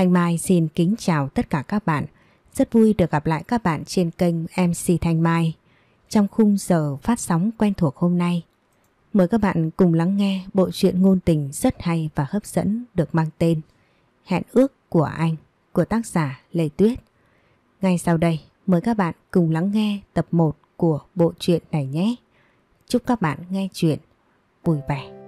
Thanh Mai xin kính chào tất cả các bạn. Rất vui được gặp lại các bạn trên kênh MC Thanh Mai trong khung giờ phát sóng quen thuộc hôm nay. Mời các bạn cùng lắng nghe bộ truyện ngôn tình rất hay và hấp dẫn được mang tên Hẹn ước của anh của tác giả Lê Tuyết. Ngay sau đây, mời các bạn cùng lắng nghe tập 1 của bộ truyện này nhé. Chúc các bạn nghe chuyện vui vẻ.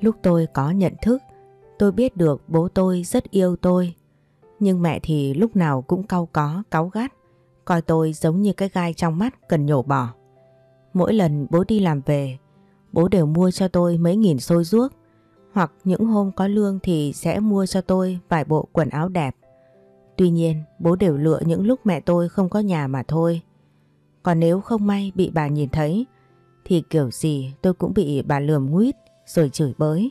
Lúc tôi có nhận thức, tôi biết được bố tôi rất yêu tôi. Nhưng mẹ thì lúc nào cũng cau có, cáu gắt, coi tôi giống như cái gai trong mắt cần nhổ bỏ. Mỗi lần bố đi làm về, bố đều mua cho tôi mấy nghìn xôi ruốc, hoặc những hôm có lương thì sẽ mua cho tôi vài bộ quần áo đẹp. Tuy nhiên, bố đều lựa những lúc mẹ tôi không có nhà mà thôi. Còn nếu không may bị bà nhìn thấy, thì kiểu gì tôi cũng bị bà lườm nguyết rồi chửi bới.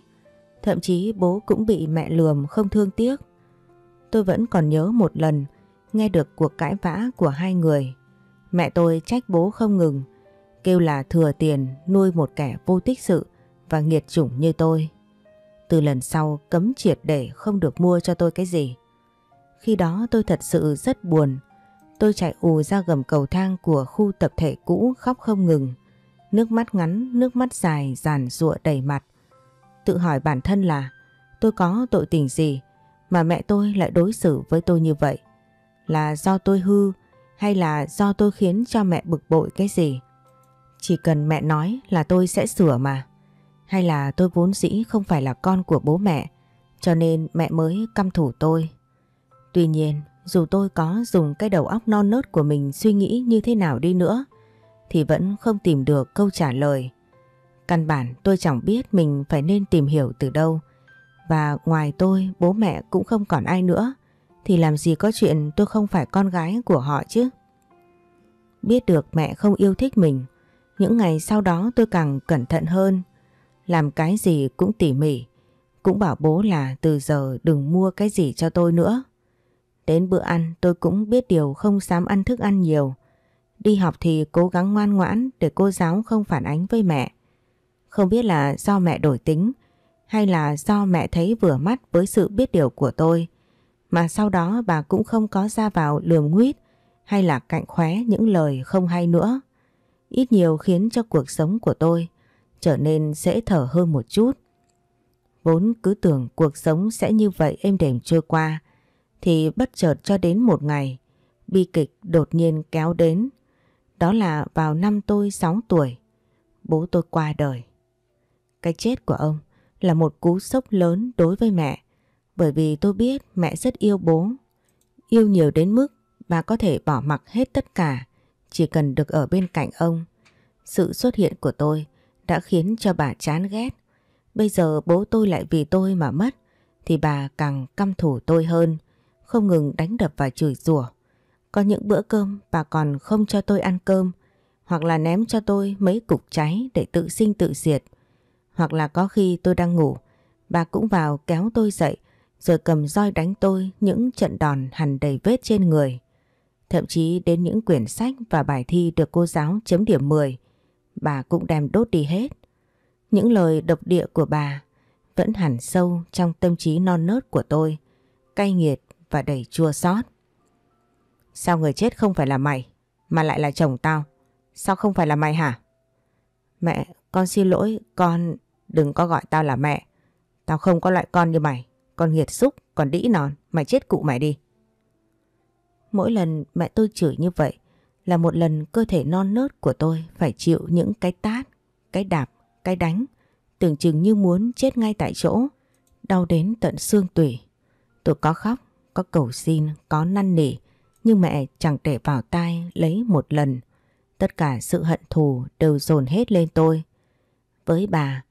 Thậm chí bố cũng bị mẹ lườm không thương tiếc. Tôi vẫn còn nhớ một lần nghe được cuộc cãi vã của hai người. Mẹ tôi trách bố không ngừng, kêu là thừa tiền nuôi một kẻ vô tích sự và nghiệt chủng như tôi. Từ lần sau cấm triệt để không được mua cho tôi cái gì. Khi đó tôi thật sự rất buồn. Tôi chạy ù ra gầm cầu thang của khu tập thể cũ khóc không ngừng. Nước mắt ngắn, nước mắt dài giàn rụa đầy mặt. Tự hỏi bản thân là tôi có tội tình gì mà mẹ tôi lại đối xử với tôi như vậy? Là do tôi hư hay là do tôi khiến cho mẹ bực bội cái gì? Chỉ cần mẹ nói là tôi sẽ sửa mà. Hay là tôi vốn dĩ không phải là con của bố mẹ cho nên mẹ mới căm thủ tôi. Tuy nhiên dù tôi có dùng cái đầu óc non nớt của mình suy nghĩ như thế nào đi nữa thì vẫn không tìm được câu trả lời. Căn bản tôi chẳng biết mình phải nên tìm hiểu từ đâu. Và ngoài tôi, bố mẹ cũng không còn ai nữa. Thì làm gì có chuyện tôi không phải con gái của họ chứ. Biết được mẹ không yêu thích mình, những ngày sau đó tôi càng cẩn thận hơn. Làm cái gì cũng tỉ mỉ. Cũng bảo bố là từ giờ đừng mua cái gì cho tôi nữa. Đến bữa ăn tôi cũng biết điều không dám ăn thức ăn nhiều. Đi học thì cố gắng ngoan ngoãn để cô giáo không phản ánh với mẹ. Không biết là do mẹ đổi tính hay là do mẹ thấy vừa mắt với sự biết điều của tôi. Mà sau đó bà cũng không có ra vào lườm nguyết hay là cạnh khóe những lời không hay nữa. Ít nhiều khiến cho cuộc sống của tôi trở nên dễ thở hơn một chút. Vốn cứ tưởng cuộc sống sẽ như vậy êm đềm trôi qua thì bất chợt cho đến một ngày bi kịch đột nhiên kéo đến đó là vào năm tôi 6 tuổi, bố tôi qua đời. Cái chết của ông là một cú sốc lớn đối với mẹ, bởi vì tôi biết mẹ rất yêu bố, yêu nhiều đến mức bà có thể bỏ mặc hết tất cả chỉ cần được ở bên cạnh ông. Sự xuất hiện của tôi đã khiến cho bà chán ghét. Bây giờ bố tôi lại vì tôi mà mất thì bà càng căm thủ tôi hơn, không ngừng đánh đập và chửi rủa. Có những bữa cơm bà còn không cho tôi ăn cơm hoặc là ném cho tôi mấy cục cháy để tự sinh tự diệt. Hoặc là có khi tôi đang ngủ, bà cũng vào kéo tôi dậy rồi cầm roi đánh tôi những trận đòn hằn đầy vết trên người. Thậm chí đến những quyển sách và bài thi được cô giáo chấm điểm 10, bà cũng đem đốt đi hết. Những lời độc địa của bà vẫn hẳn sâu trong tâm trí non nớt của tôi, cay nghiệt và đầy chua xót. Sao người chết không phải là mày Mà lại là chồng tao Sao không phải là mày hả Mẹ con xin lỗi Con đừng có gọi tao là mẹ Tao không có loại con như mày Con nghiệt xúc còn đĩ nòn Mày chết cụ mày đi Mỗi lần mẹ tôi chửi như vậy Là một lần cơ thể non nớt của tôi Phải chịu những cái tát Cái đạp, cái đánh Tưởng chừng như muốn chết ngay tại chỗ Đau đến tận xương tủy Tôi có khóc, có cầu xin, có năn nỉ nhưng mẹ chẳng để vào tai lấy một lần. Tất cả sự hận thù đều dồn hết lên tôi. Với bà,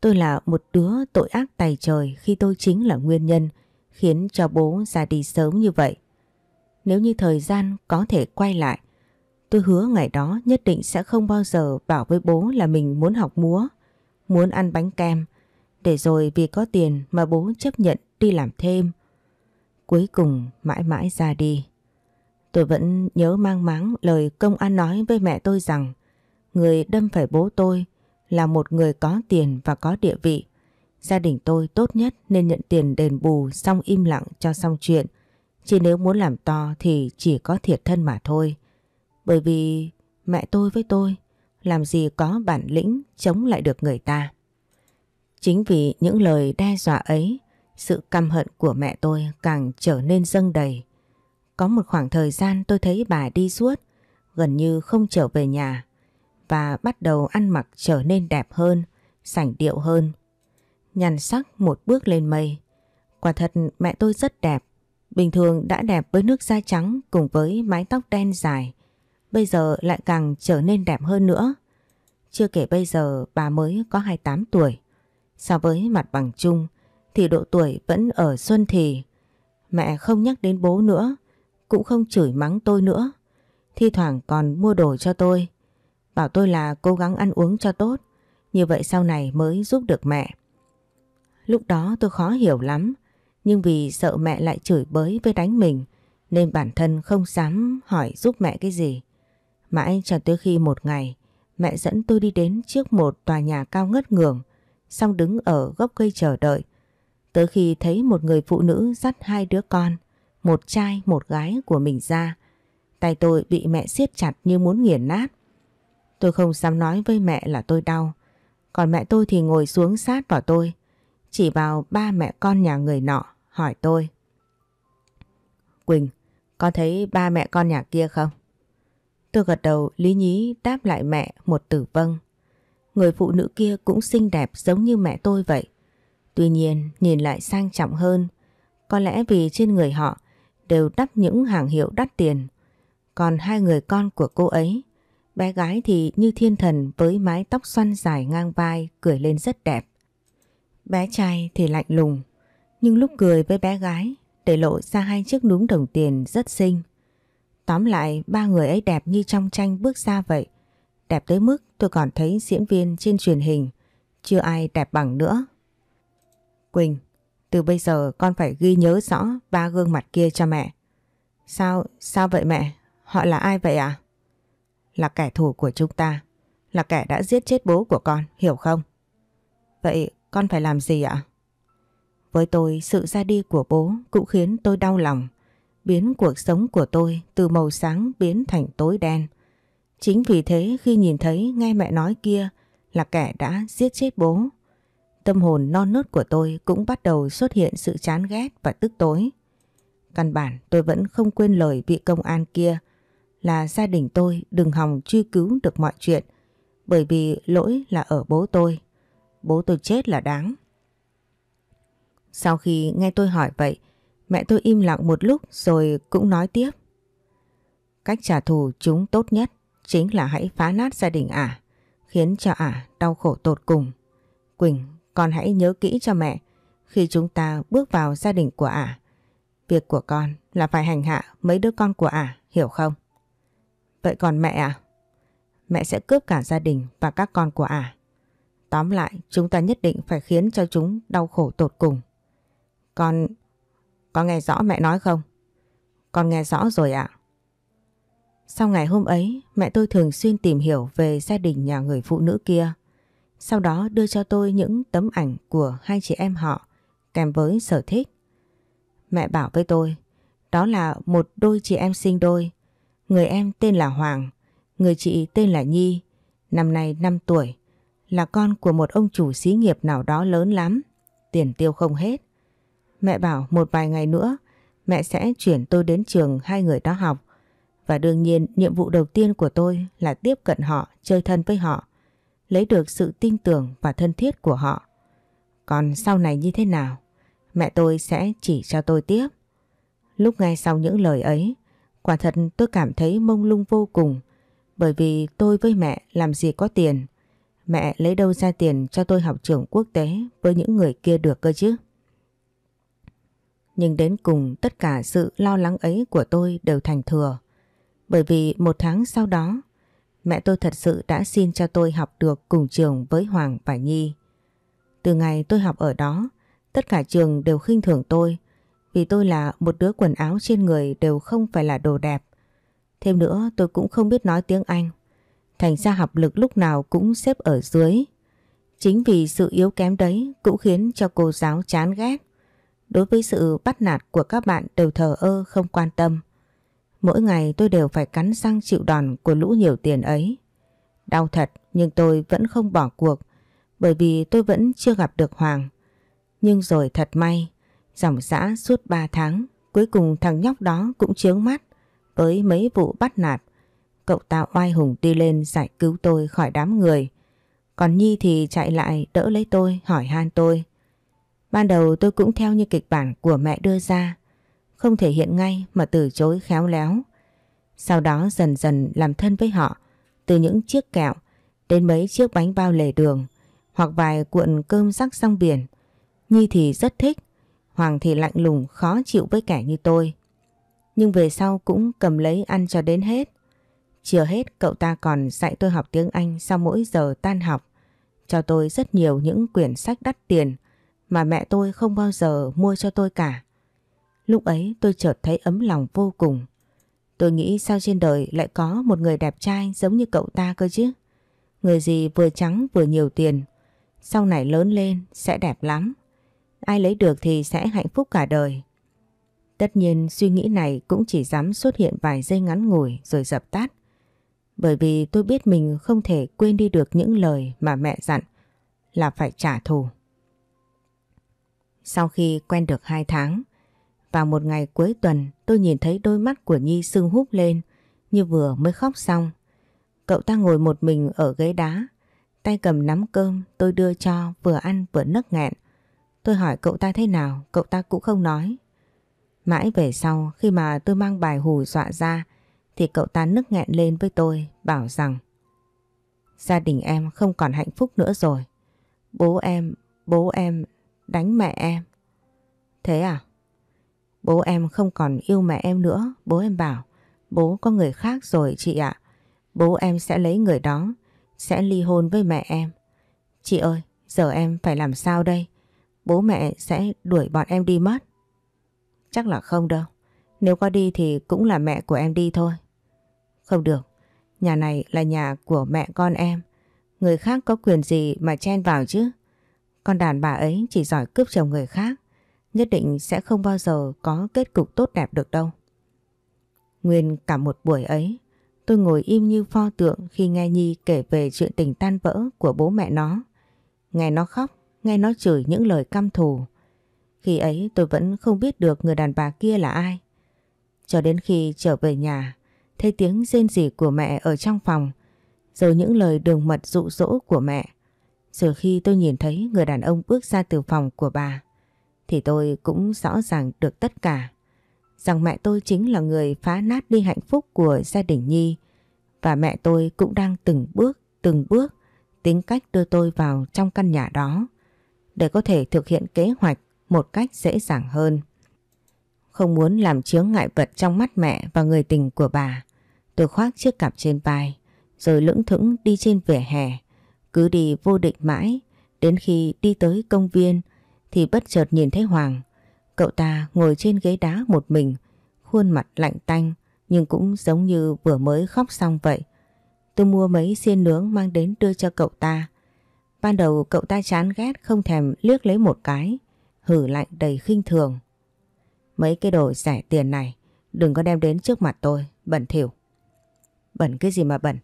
tôi là một đứa tội ác tày trời khi tôi chính là nguyên nhân khiến cho bố ra đi sớm như vậy. Nếu như thời gian có thể quay lại, tôi hứa ngày đó nhất định sẽ không bao giờ bảo với bố là mình muốn học múa, muốn ăn bánh kem, để rồi vì có tiền mà bố chấp nhận đi làm thêm. Cuối cùng mãi mãi ra đi. Tôi vẫn nhớ mang máng lời công an nói với mẹ tôi rằng người đâm phải bố tôi là một người có tiền và có địa vị. Gia đình tôi tốt nhất nên nhận tiền đền bù xong im lặng cho xong chuyện. Chỉ nếu muốn làm to thì chỉ có thiệt thân mà thôi. Bởi vì mẹ tôi với tôi làm gì có bản lĩnh chống lại được người ta. Chính vì những lời đe dọa ấy, sự căm hận của mẹ tôi càng trở nên dâng đầy. Có một khoảng thời gian tôi thấy bà đi suốt, gần như không trở về nhà và bắt đầu ăn mặc trở nên đẹp hơn, sảnh điệu hơn. nhàn sắc một bước lên mây. Quả thật mẹ tôi rất đẹp, bình thường đã đẹp với nước da trắng cùng với mái tóc đen dài. Bây giờ lại càng trở nên đẹp hơn nữa. Chưa kể bây giờ bà mới có 28 tuổi. So với mặt bằng chung thì độ tuổi vẫn ở xuân thì. Mẹ không nhắc đến bố nữa cũng không chửi mắng tôi nữa. Thi thoảng còn mua đồ cho tôi. Bảo tôi là cố gắng ăn uống cho tốt. Như vậy sau này mới giúp được mẹ. Lúc đó tôi khó hiểu lắm. Nhưng vì sợ mẹ lại chửi bới với đánh mình. Nên bản thân không dám hỏi giúp mẹ cái gì. Mãi cho tới khi một ngày. Mẹ dẫn tôi đi đến trước một tòa nhà cao ngất ngường. Xong đứng ở gốc cây chờ đợi. Tới khi thấy một người phụ nữ dắt hai đứa con một trai một gái của mình ra. Tay tôi bị mẹ siết chặt như muốn nghiền nát. Tôi không dám nói với mẹ là tôi đau. Còn mẹ tôi thì ngồi xuống sát vào tôi. Chỉ vào ba mẹ con nhà người nọ hỏi tôi. Quỳnh, con thấy ba mẹ con nhà kia không? Tôi gật đầu lý nhí đáp lại mẹ một từ vâng. Người phụ nữ kia cũng xinh đẹp giống như mẹ tôi vậy. Tuy nhiên nhìn lại sang trọng hơn. Có lẽ vì trên người họ đều đắp những hàng hiệu đắt tiền. Còn hai người con của cô ấy, bé gái thì như thiên thần với mái tóc xoăn dài ngang vai cười lên rất đẹp. Bé trai thì lạnh lùng, nhưng lúc cười với bé gái để lộ ra hai chiếc núm đồng tiền rất xinh. Tóm lại ba người ấy đẹp như trong tranh bước ra vậy. Đẹp tới mức tôi còn thấy diễn viên trên truyền hình, chưa ai đẹp bằng nữa. Quỳnh từ bây giờ con phải ghi nhớ rõ ba gương mặt kia cho mẹ. Sao, sao vậy mẹ? Họ là ai vậy à? Là kẻ thù của chúng ta. Là kẻ đã giết chết bố của con, hiểu không? Vậy con phải làm gì ạ? Với tôi, sự ra đi của bố cũng khiến tôi đau lòng. Biến cuộc sống của tôi từ màu sáng biến thành tối đen. Chính vì thế khi nhìn thấy nghe mẹ nói kia là kẻ đã giết chết bố Tâm hồn non nớt của tôi cũng bắt đầu xuất hiện sự chán ghét và tức tối. Căn bản tôi vẫn không quên lời vị công an kia là gia đình tôi đừng hòng truy cứu được mọi chuyện bởi vì lỗi là ở bố tôi. Bố tôi chết là đáng. Sau khi nghe tôi hỏi vậy, mẹ tôi im lặng một lúc rồi cũng nói tiếp. Cách trả thù chúng tốt nhất chính là hãy phá nát gia đình ả, khiến cho ả đau khổ tột cùng. Quỳnh con hãy nhớ kỹ cho mẹ khi chúng ta bước vào gia đình của ả. À. Việc của con là phải hành hạ mấy đứa con của ả, à, hiểu không? Vậy còn mẹ à? Mẹ sẽ cướp cả gia đình và các con của ả. À. Tóm lại, chúng ta nhất định phải khiến cho chúng đau khổ tột cùng. Con... Con nghe rõ mẹ nói không? Con nghe rõ rồi ạ. À. Sau ngày hôm ấy, mẹ tôi thường xuyên tìm hiểu về gia đình nhà người phụ nữ kia. Sau đó đưa cho tôi những tấm ảnh của hai chị em họ kèm với sở thích. Mẹ bảo với tôi, đó là một đôi chị em sinh đôi. Người em tên là Hoàng, người chị tên là Nhi, năm nay 5 tuổi, là con của một ông chủ xí nghiệp nào đó lớn lắm, tiền tiêu không hết. Mẹ bảo một vài ngày nữa, mẹ sẽ chuyển tôi đến trường hai người đó học. Và đương nhiên nhiệm vụ đầu tiên của tôi là tiếp cận họ, chơi thân với họ lấy được sự tin tưởng và thân thiết của họ. Còn sau này như thế nào, mẹ tôi sẽ chỉ cho tôi tiếp. Lúc nghe sau những lời ấy, quả thật tôi cảm thấy mông lung vô cùng bởi vì tôi với mẹ làm gì có tiền. Mẹ lấy đâu ra tiền cho tôi học trường quốc tế với những người kia được cơ chứ. Nhưng đến cùng tất cả sự lo lắng ấy của tôi đều thành thừa. Bởi vì một tháng sau đó mẹ tôi thật sự đã xin cho tôi học được cùng trường với Hoàng và Nhi. Từ ngày tôi học ở đó, tất cả trường đều khinh thường tôi vì tôi là một đứa quần áo trên người đều không phải là đồ đẹp. Thêm nữa tôi cũng không biết nói tiếng Anh. Thành ra học lực lúc nào cũng xếp ở dưới. Chính vì sự yếu kém đấy cũng khiến cho cô giáo chán ghét. Đối với sự bắt nạt của các bạn đều thờ ơ không quan tâm. Mỗi ngày tôi đều phải cắn răng chịu đòn của lũ nhiều tiền ấy. Đau thật nhưng tôi vẫn không bỏ cuộc bởi vì tôi vẫn chưa gặp được Hoàng. Nhưng rồi thật may, dòng xã suốt 3 tháng, cuối cùng thằng nhóc đó cũng chướng mắt với mấy vụ bắt nạt. Cậu ta oai hùng đi lên giải cứu tôi khỏi đám người. Còn Nhi thì chạy lại đỡ lấy tôi hỏi han tôi. Ban đầu tôi cũng theo như kịch bản của mẹ đưa ra không thể hiện ngay mà từ chối khéo léo. Sau đó dần dần làm thân với họ, từ những chiếc kẹo đến mấy chiếc bánh bao lề đường hoặc vài cuộn cơm rắc rong biển. Nhi thì rất thích, Hoàng thì lạnh lùng khó chịu với kẻ như tôi. Nhưng về sau cũng cầm lấy ăn cho đến hết. Chưa hết cậu ta còn dạy tôi học tiếng Anh sau mỗi giờ tan học. Cho tôi rất nhiều những quyển sách đắt tiền mà mẹ tôi không bao giờ mua cho tôi cả. Lúc ấy tôi chợt thấy ấm lòng vô cùng. Tôi nghĩ sao trên đời lại có một người đẹp trai giống như cậu ta cơ chứ. Người gì vừa trắng vừa nhiều tiền. Sau này lớn lên sẽ đẹp lắm. Ai lấy được thì sẽ hạnh phúc cả đời. Tất nhiên suy nghĩ này cũng chỉ dám xuất hiện vài giây ngắn ngủi rồi dập tắt. Bởi vì tôi biết mình không thể quên đi được những lời mà mẹ dặn là phải trả thù. Sau khi quen được 2 tháng, vào một ngày cuối tuần tôi nhìn thấy đôi mắt của Nhi sưng húp lên như vừa mới khóc xong. Cậu ta ngồi một mình ở ghế đá, tay cầm nắm cơm tôi đưa cho vừa ăn vừa nấc nghẹn. Tôi hỏi cậu ta thế nào, cậu ta cũng không nói. Mãi về sau khi mà tôi mang bài hù dọa ra thì cậu ta nức nghẹn lên với tôi bảo rằng Gia đình em không còn hạnh phúc nữa rồi. Bố em, bố em đánh mẹ em. Thế à? Bố em không còn yêu mẹ em nữa, bố em bảo. Bố có người khác rồi chị ạ. Bố em sẽ lấy người đó, sẽ ly hôn với mẹ em. Chị ơi, giờ em phải làm sao đây? Bố mẹ sẽ đuổi bọn em đi mất. Chắc là không đâu. Nếu có đi thì cũng là mẹ của em đi thôi. Không được, nhà này là nhà của mẹ con em. Người khác có quyền gì mà chen vào chứ? Con đàn bà ấy chỉ giỏi cướp chồng người khác nhất định sẽ không bao giờ có kết cục tốt đẹp được đâu. Nguyên cả một buổi ấy, tôi ngồi im như pho tượng khi nghe Nhi kể về chuyện tình tan vỡ của bố mẹ nó. Nghe nó khóc, nghe nó chửi những lời căm thù. Khi ấy tôi vẫn không biết được người đàn bà kia là ai. Cho đến khi trở về nhà, thấy tiếng rên rỉ của mẹ ở trong phòng, rồi những lời đường mật dụ dỗ của mẹ. Rồi khi tôi nhìn thấy người đàn ông bước ra từ phòng của bà, thì tôi cũng rõ ràng được tất cả. Rằng mẹ tôi chính là người phá nát đi hạnh phúc của gia đình Nhi và mẹ tôi cũng đang từng bước, từng bước tính cách đưa tôi vào trong căn nhà đó để có thể thực hiện kế hoạch một cách dễ dàng hơn. Không muốn làm chướng ngại vật trong mắt mẹ và người tình của bà, tôi khoác chiếc cặp trên vai rồi lững thững đi trên vỉa hè, cứ đi vô định mãi đến khi đi tới công viên thì bất chợt nhìn thấy Hoàng. Cậu ta ngồi trên ghế đá một mình, khuôn mặt lạnh tanh nhưng cũng giống như vừa mới khóc xong vậy. Tôi mua mấy xiên nướng mang đến đưa cho cậu ta. Ban đầu cậu ta chán ghét không thèm liếc lấy một cái, hử lạnh đầy khinh thường. Mấy cái đồ rẻ tiền này, đừng có đem đến trước mặt tôi, bẩn thỉu. Bẩn cái gì mà bẩn,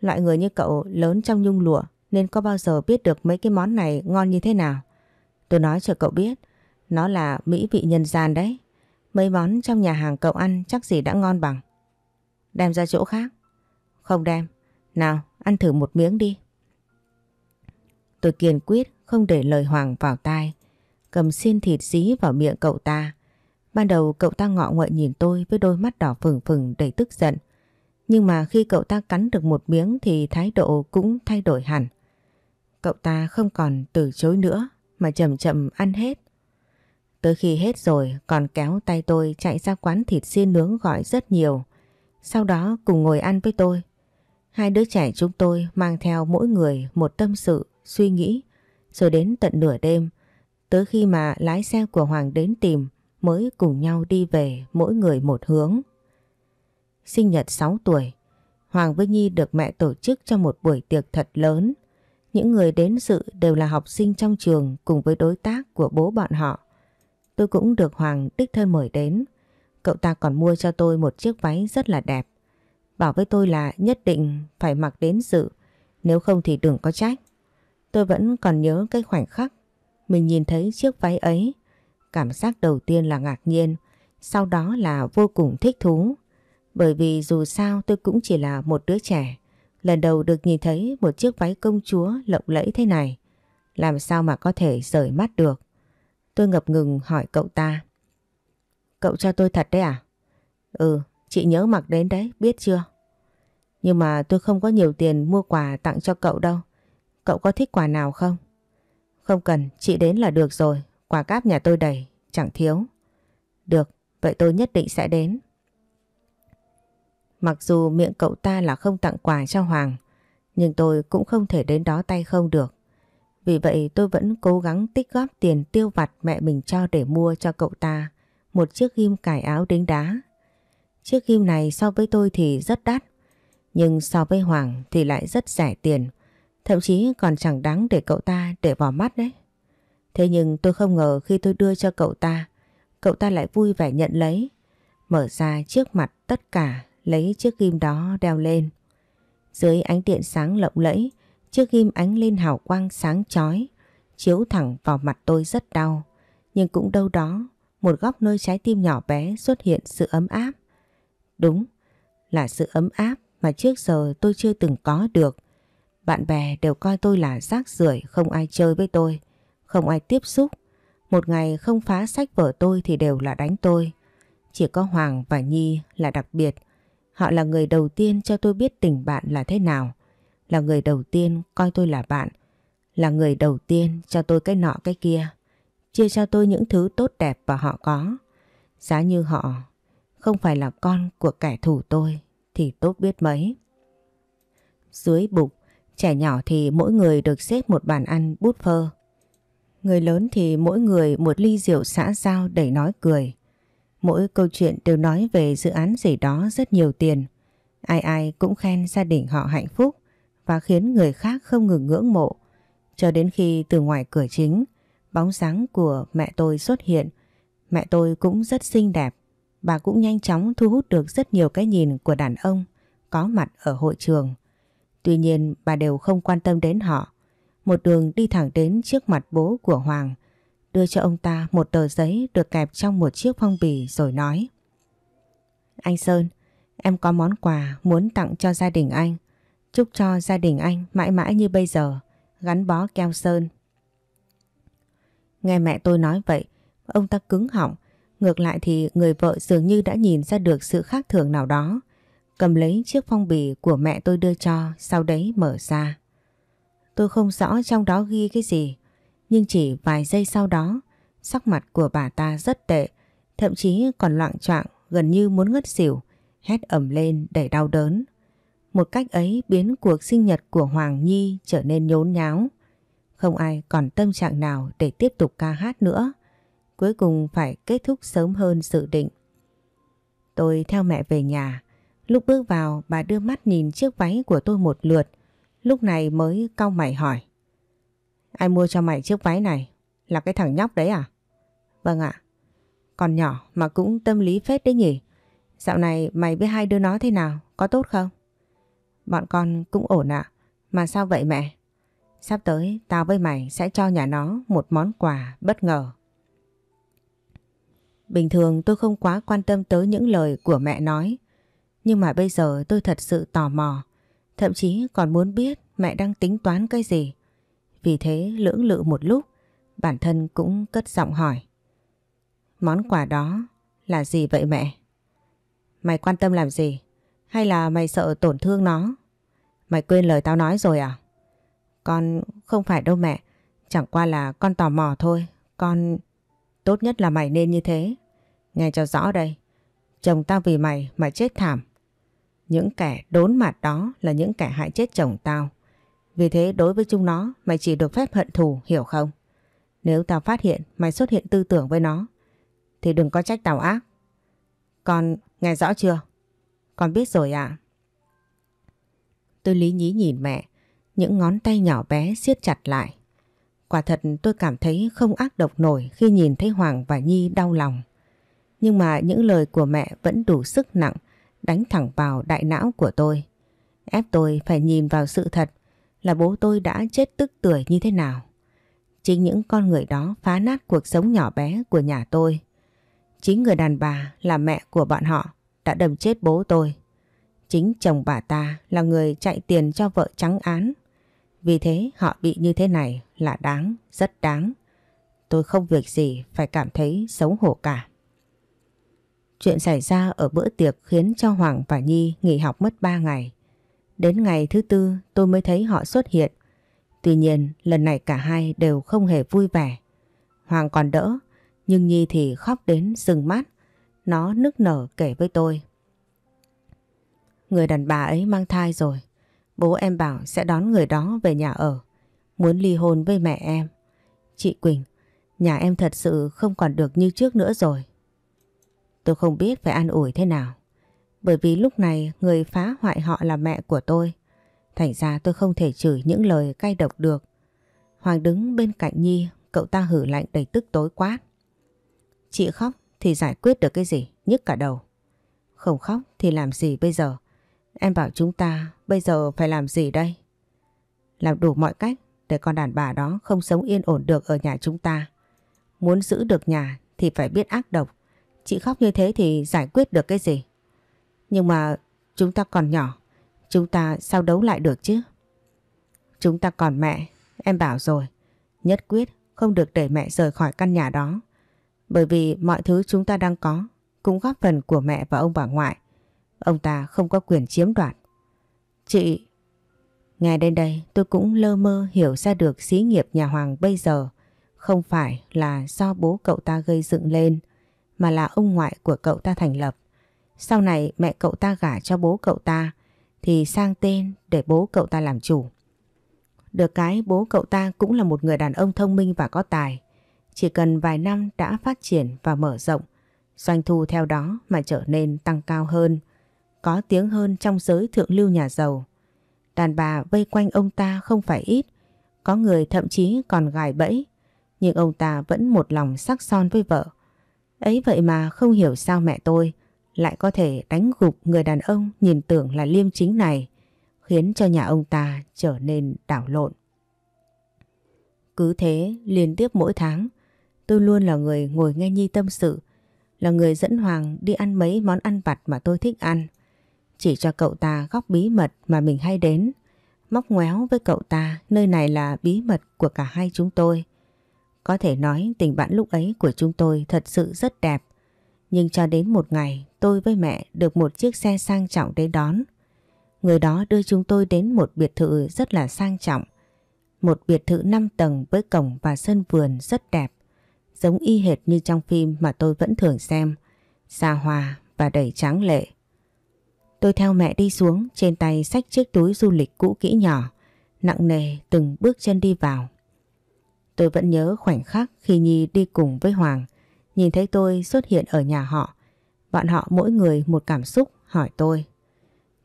loại người như cậu lớn trong nhung lụa nên có bao giờ biết được mấy cái món này ngon như thế nào. Tôi nói cho cậu biết, nó là mỹ vị nhân gian đấy. Mấy món trong nhà hàng cậu ăn chắc gì đã ngon bằng. Đem ra chỗ khác. Không đem. Nào, ăn thử một miếng đi. Tôi kiên quyết không để lời Hoàng vào tai. Cầm xiên thịt dí vào miệng cậu ta. Ban đầu cậu ta ngọ nguậy nhìn tôi với đôi mắt đỏ phừng phừng đầy tức giận. Nhưng mà khi cậu ta cắn được một miếng thì thái độ cũng thay đổi hẳn. Cậu ta không còn từ chối nữa mà chậm chậm ăn hết. Tới khi hết rồi còn kéo tay tôi chạy ra quán thịt xiên nướng gọi rất nhiều. Sau đó cùng ngồi ăn với tôi. Hai đứa trẻ chúng tôi mang theo mỗi người một tâm sự, suy nghĩ. Rồi đến tận nửa đêm, tới khi mà lái xe của Hoàng đến tìm mới cùng nhau đi về mỗi người một hướng. Sinh nhật 6 tuổi, Hoàng với Nhi được mẹ tổ chức cho một buổi tiệc thật lớn những người đến dự đều là học sinh trong trường cùng với đối tác của bố bọn họ. Tôi cũng được Hoàng đích thân mời đến. Cậu ta còn mua cho tôi một chiếc váy rất là đẹp. Bảo với tôi là nhất định phải mặc đến dự, nếu không thì đừng có trách. Tôi vẫn còn nhớ cái khoảnh khắc mình nhìn thấy chiếc váy ấy. Cảm giác đầu tiên là ngạc nhiên, sau đó là vô cùng thích thú. Bởi vì dù sao tôi cũng chỉ là một đứa trẻ. Lần đầu được nhìn thấy một chiếc váy công chúa lộng lẫy thế này. Làm sao mà có thể rời mắt được? Tôi ngập ngừng hỏi cậu ta. Cậu cho tôi thật đấy à? Ừ, chị nhớ mặc đến đấy, biết chưa? Nhưng mà tôi không có nhiều tiền mua quà tặng cho cậu đâu. Cậu có thích quà nào không? Không cần, chị đến là được rồi. Quà cáp nhà tôi đầy, chẳng thiếu. Được, vậy tôi nhất định sẽ đến. Mặc dù miệng cậu ta là không tặng quà cho Hoàng, nhưng tôi cũng không thể đến đó tay không được. Vì vậy tôi vẫn cố gắng tích góp tiền tiêu vặt mẹ mình cho để mua cho cậu ta một chiếc ghim cải áo đính đá. Chiếc ghim này so với tôi thì rất đắt, nhưng so với Hoàng thì lại rất rẻ tiền, thậm chí còn chẳng đáng để cậu ta để vào mắt đấy. Thế nhưng tôi không ngờ khi tôi đưa cho cậu ta, cậu ta lại vui vẻ nhận lấy, mở ra trước mặt tất cả lấy chiếc ghim đó đeo lên. Dưới ánh điện sáng lộng lẫy, chiếc ghim ánh lên hào quang sáng chói, chiếu thẳng vào mặt tôi rất đau. Nhưng cũng đâu đó, một góc nơi trái tim nhỏ bé xuất hiện sự ấm áp. Đúng, là sự ấm áp mà trước giờ tôi chưa từng có được. Bạn bè đều coi tôi là rác rưởi không ai chơi với tôi, không ai tiếp xúc. Một ngày không phá sách vở tôi thì đều là đánh tôi. Chỉ có Hoàng và Nhi là đặc biệt. Họ là người đầu tiên cho tôi biết tình bạn là thế nào. Là người đầu tiên coi tôi là bạn. Là người đầu tiên cho tôi cái nọ cái kia. Chia cho tôi những thứ tốt đẹp và họ có. Giá như họ không phải là con của kẻ thù tôi thì tốt biết mấy. Dưới bục, trẻ nhỏ thì mỗi người được xếp một bàn ăn bút phơ. Người lớn thì mỗi người một ly rượu xã giao đầy nói cười. Mỗi câu chuyện đều nói về dự án gì đó rất nhiều tiền. Ai ai cũng khen gia đình họ hạnh phúc và khiến người khác không ngừng ngưỡng mộ. Cho đến khi từ ngoài cửa chính, bóng dáng của mẹ tôi xuất hiện. Mẹ tôi cũng rất xinh đẹp. Bà cũng nhanh chóng thu hút được rất nhiều cái nhìn của đàn ông có mặt ở hội trường. Tuy nhiên bà đều không quan tâm đến họ. Một đường đi thẳng đến trước mặt bố của Hoàng đưa cho ông ta một tờ giấy được kẹp trong một chiếc phong bì rồi nói. Anh Sơn, em có món quà muốn tặng cho gia đình anh. Chúc cho gia đình anh mãi mãi như bây giờ, gắn bó keo Sơn. Nghe mẹ tôi nói vậy, ông ta cứng họng. Ngược lại thì người vợ dường như đã nhìn ra được sự khác thường nào đó. Cầm lấy chiếc phong bì của mẹ tôi đưa cho, sau đấy mở ra. Tôi không rõ trong đó ghi cái gì. Nhưng chỉ vài giây sau đó, sắc mặt của bà ta rất tệ, thậm chí còn loạn choạng gần như muốn ngất xỉu, hét ẩm lên đầy đau đớn. Một cách ấy biến cuộc sinh nhật của Hoàng Nhi trở nên nhốn nháo. Không ai còn tâm trạng nào để tiếp tục ca hát nữa. Cuối cùng phải kết thúc sớm hơn dự định. Tôi theo mẹ về nhà. Lúc bước vào bà đưa mắt nhìn chiếc váy của tôi một lượt. Lúc này mới cau mày hỏi. Ai mua cho mày chiếc váy này? Là cái thằng nhóc đấy à? Vâng ạ. Còn nhỏ mà cũng tâm lý phết đấy nhỉ? Dạo này mày với hai đứa nó thế nào? Có tốt không? Bọn con cũng ổn ạ. Mà sao vậy mẹ? Sắp tới tao với mày sẽ cho nhà nó một món quà bất ngờ. Bình thường tôi không quá quan tâm tới những lời của mẹ nói. Nhưng mà bây giờ tôi thật sự tò mò. Thậm chí còn muốn biết mẹ đang tính toán cái gì. Vì thế lưỡng lự một lúc, bản thân cũng cất giọng hỏi. Món quà đó là gì vậy mẹ? Mày quan tâm làm gì? Hay là mày sợ tổn thương nó? Mày quên lời tao nói rồi à? Con không phải đâu mẹ, chẳng qua là con tò mò thôi. Con... Tốt nhất là mày nên như thế. Nghe cho rõ đây. Chồng tao vì mày mà chết thảm. Những kẻ đốn mặt đó là những kẻ hại chết chồng tao. Vì thế đối với chúng nó mày chỉ được phép hận thù hiểu không? Nếu tao phát hiện mày xuất hiện tư tưởng với nó thì đừng có trách tao ác. Con nghe rõ chưa? Con biết rồi ạ. À? Tôi lý nhí nhìn mẹ những ngón tay nhỏ bé siết chặt lại. Quả thật tôi cảm thấy không ác độc nổi khi nhìn thấy Hoàng và Nhi đau lòng. Nhưng mà những lời của mẹ vẫn đủ sức nặng đánh thẳng vào đại não của tôi. Ép tôi phải nhìn vào sự thật là bố tôi đã chết tức tuổi như thế nào. Chính những con người đó phá nát cuộc sống nhỏ bé của nhà tôi. Chính người đàn bà là mẹ của bọn họ đã đâm chết bố tôi. Chính chồng bà ta là người chạy tiền cho vợ trắng án. Vì thế họ bị như thế này là đáng, rất đáng. Tôi không việc gì phải cảm thấy xấu hổ cả. Chuyện xảy ra ở bữa tiệc khiến cho Hoàng và Nhi nghỉ học mất 3 ngày. Đến ngày thứ tư tôi mới thấy họ xuất hiện. Tuy nhiên lần này cả hai đều không hề vui vẻ. Hoàng còn đỡ, nhưng Nhi thì khóc đến rừng mắt. Nó nức nở kể với tôi. Người đàn bà ấy mang thai rồi. Bố em bảo sẽ đón người đó về nhà ở. Muốn ly hôn với mẹ em. Chị Quỳnh, nhà em thật sự không còn được như trước nữa rồi. Tôi không biết phải an ủi thế nào. Bởi vì lúc này người phá hoại họ là mẹ của tôi. Thành ra tôi không thể chửi những lời cay độc được. Hoàng đứng bên cạnh Nhi, cậu ta hử lạnh đầy tức tối quát. Chị khóc thì giải quyết được cái gì, nhức cả đầu. Không khóc thì làm gì bây giờ? Em bảo chúng ta bây giờ phải làm gì đây? Làm đủ mọi cách để con đàn bà đó không sống yên ổn được ở nhà chúng ta. Muốn giữ được nhà thì phải biết ác độc. Chị khóc như thế thì giải quyết được cái gì? Nhưng mà chúng ta còn nhỏ, chúng ta sao đấu lại được chứ? Chúng ta còn mẹ, em bảo rồi, nhất quyết không được để mẹ rời khỏi căn nhà đó. Bởi vì mọi thứ chúng ta đang có cũng góp phần của mẹ và ông bà ngoại. Ông ta không có quyền chiếm đoạt. Chị... nghe đến đây tôi cũng lơ mơ hiểu ra được xí nghiệp nhà Hoàng bây giờ không phải là do bố cậu ta gây dựng lên mà là ông ngoại của cậu ta thành lập. Sau này mẹ cậu ta gả cho bố cậu ta thì sang tên để bố cậu ta làm chủ. Được cái bố cậu ta cũng là một người đàn ông thông minh và có tài. Chỉ cần vài năm đã phát triển và mở rộng, doanh thu theo đó mà trở nên tăng cao hơn, có tiếng hơn trong giới thượng lưu nhà giàu. Đàn bà vây quanh ông ta không phải ít, có người thậm chí còn gài bẫy, nhưng ông ta vẫn một lòng sắc son với vợ. Ấy vậy mà không hiểu sao mẹ tôi lại có thể đánh gục người đàn ông nhìn tưởng là liêm chính này, khiến cho nhà ông ta trở nên đảo lộn. Cứ thế liên tiếp mỗi tháng, tôi luôn là người ngồi nghe Nhi tâm sự, là người dẫn Hoàng đi ăn mấy món ăn vặt mà tôi thích ăn. Chỉ cho cậu ta góc bí mật mà mình hay đến, móc ngoéo với cậu ta nơi này là bí mật của cả hai chúng tôi. Có thể nói tình bạn lúc ấy của chúng tôi thật sự rất đẹp nhưng cho đến một ngày tôi với mẹ được một chiếc xe sang trọng đến đón. Người đó đưa chúng tôi đến một biệt thự rất là sang trọng. Một biệt thự 5 tầng với cổng và sân vườn rất đẹp. Giống y hệt như trong phim mà tôi vẫn thường xem. Xa hoa và đầy tráng lệ. Tôi theo mẹ đi xuống trên tay xách chiếc túi du lịch cũ kỹ nhỏ. Nặng nề từng bước chân đi vào. Tôi vẫn nhớ khoảnh khắc khi Nhi đi cùng với Hoàng Nhìn thấy tôi xuất hiện ở nhà họ, bọn họ mỗi người một cảm xúc hỏi tôi.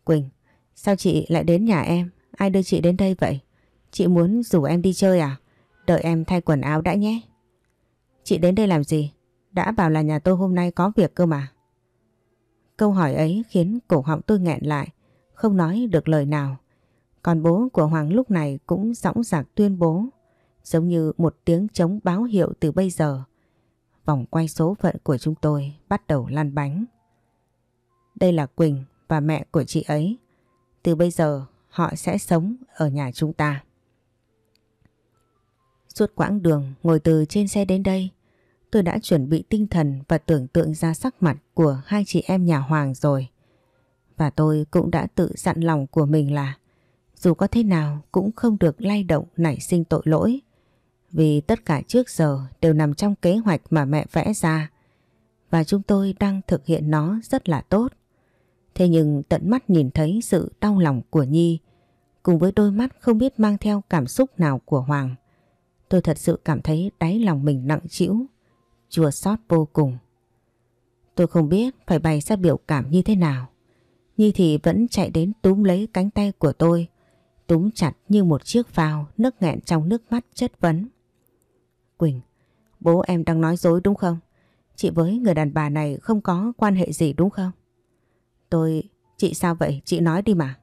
Quỳnh, sao chị lại đến nhà em? Ai đưa chị đến đây vậy? Chị muốn rủ em đi chơi à? Đợi em thay quần áo đã nhé. Chị đến đây làm gì? Đã bảo là nhà tôi hôm nay có việc cơ mà. Câu hỏi ấy khiến cổ họng tôi nghẹn lại, không nói được lời nào. Còn bố của Hoàng lúc này cũng dõng dạc tuyên bố, giống như một tiếng chống báo hiệu từ bây giờ vòng quay số phận của chúng tôi bắt đầu lan bánh. Đây là Quỳnh và mẹ của chị ấy. Từ bây giờ họ sẽ sống ở nhà chúng ta. Suốt quãng đường ngồi từ trên xe đến đây, tôi đã chuẩn bị tinh thần và tưởng tượng ra sắc mặt của hai chị em nhà Hoàng rồi. Và tôi cũng đã tự dặn lòng của mình là dù có thế nào cũng không được lay động nảy sinh tội lỗi vì tất cả trước giờ đều nằm trong kế hoạch mà mẹ vẽ ra và chúng tôi đang thực hiện nó rất là tốt. Thế nhưng tận mắt nhìn thấy sự đau lòng của Nhi cùng với đôi mắt không biết mang theo cảm xúc nào của Hoàng tôi thật sự cảm thấy đáy lòng mình nặng trĩu, chua xót vô cùng. Tôi không biết phải bày ra biểu cảm như thế nào. Nhi thì vẫn chạy đến túm lấy cánh tay của tôi, túm chặt như một chiếc phao nước nghẹn trong nước mắt chất vấn. Quỳnh, bố em đang nói dối đúng không? Chị với người đàn bà này không có quan hệ gì đúng không? Tôi... Chị sao vậy? Chị nói đi mà.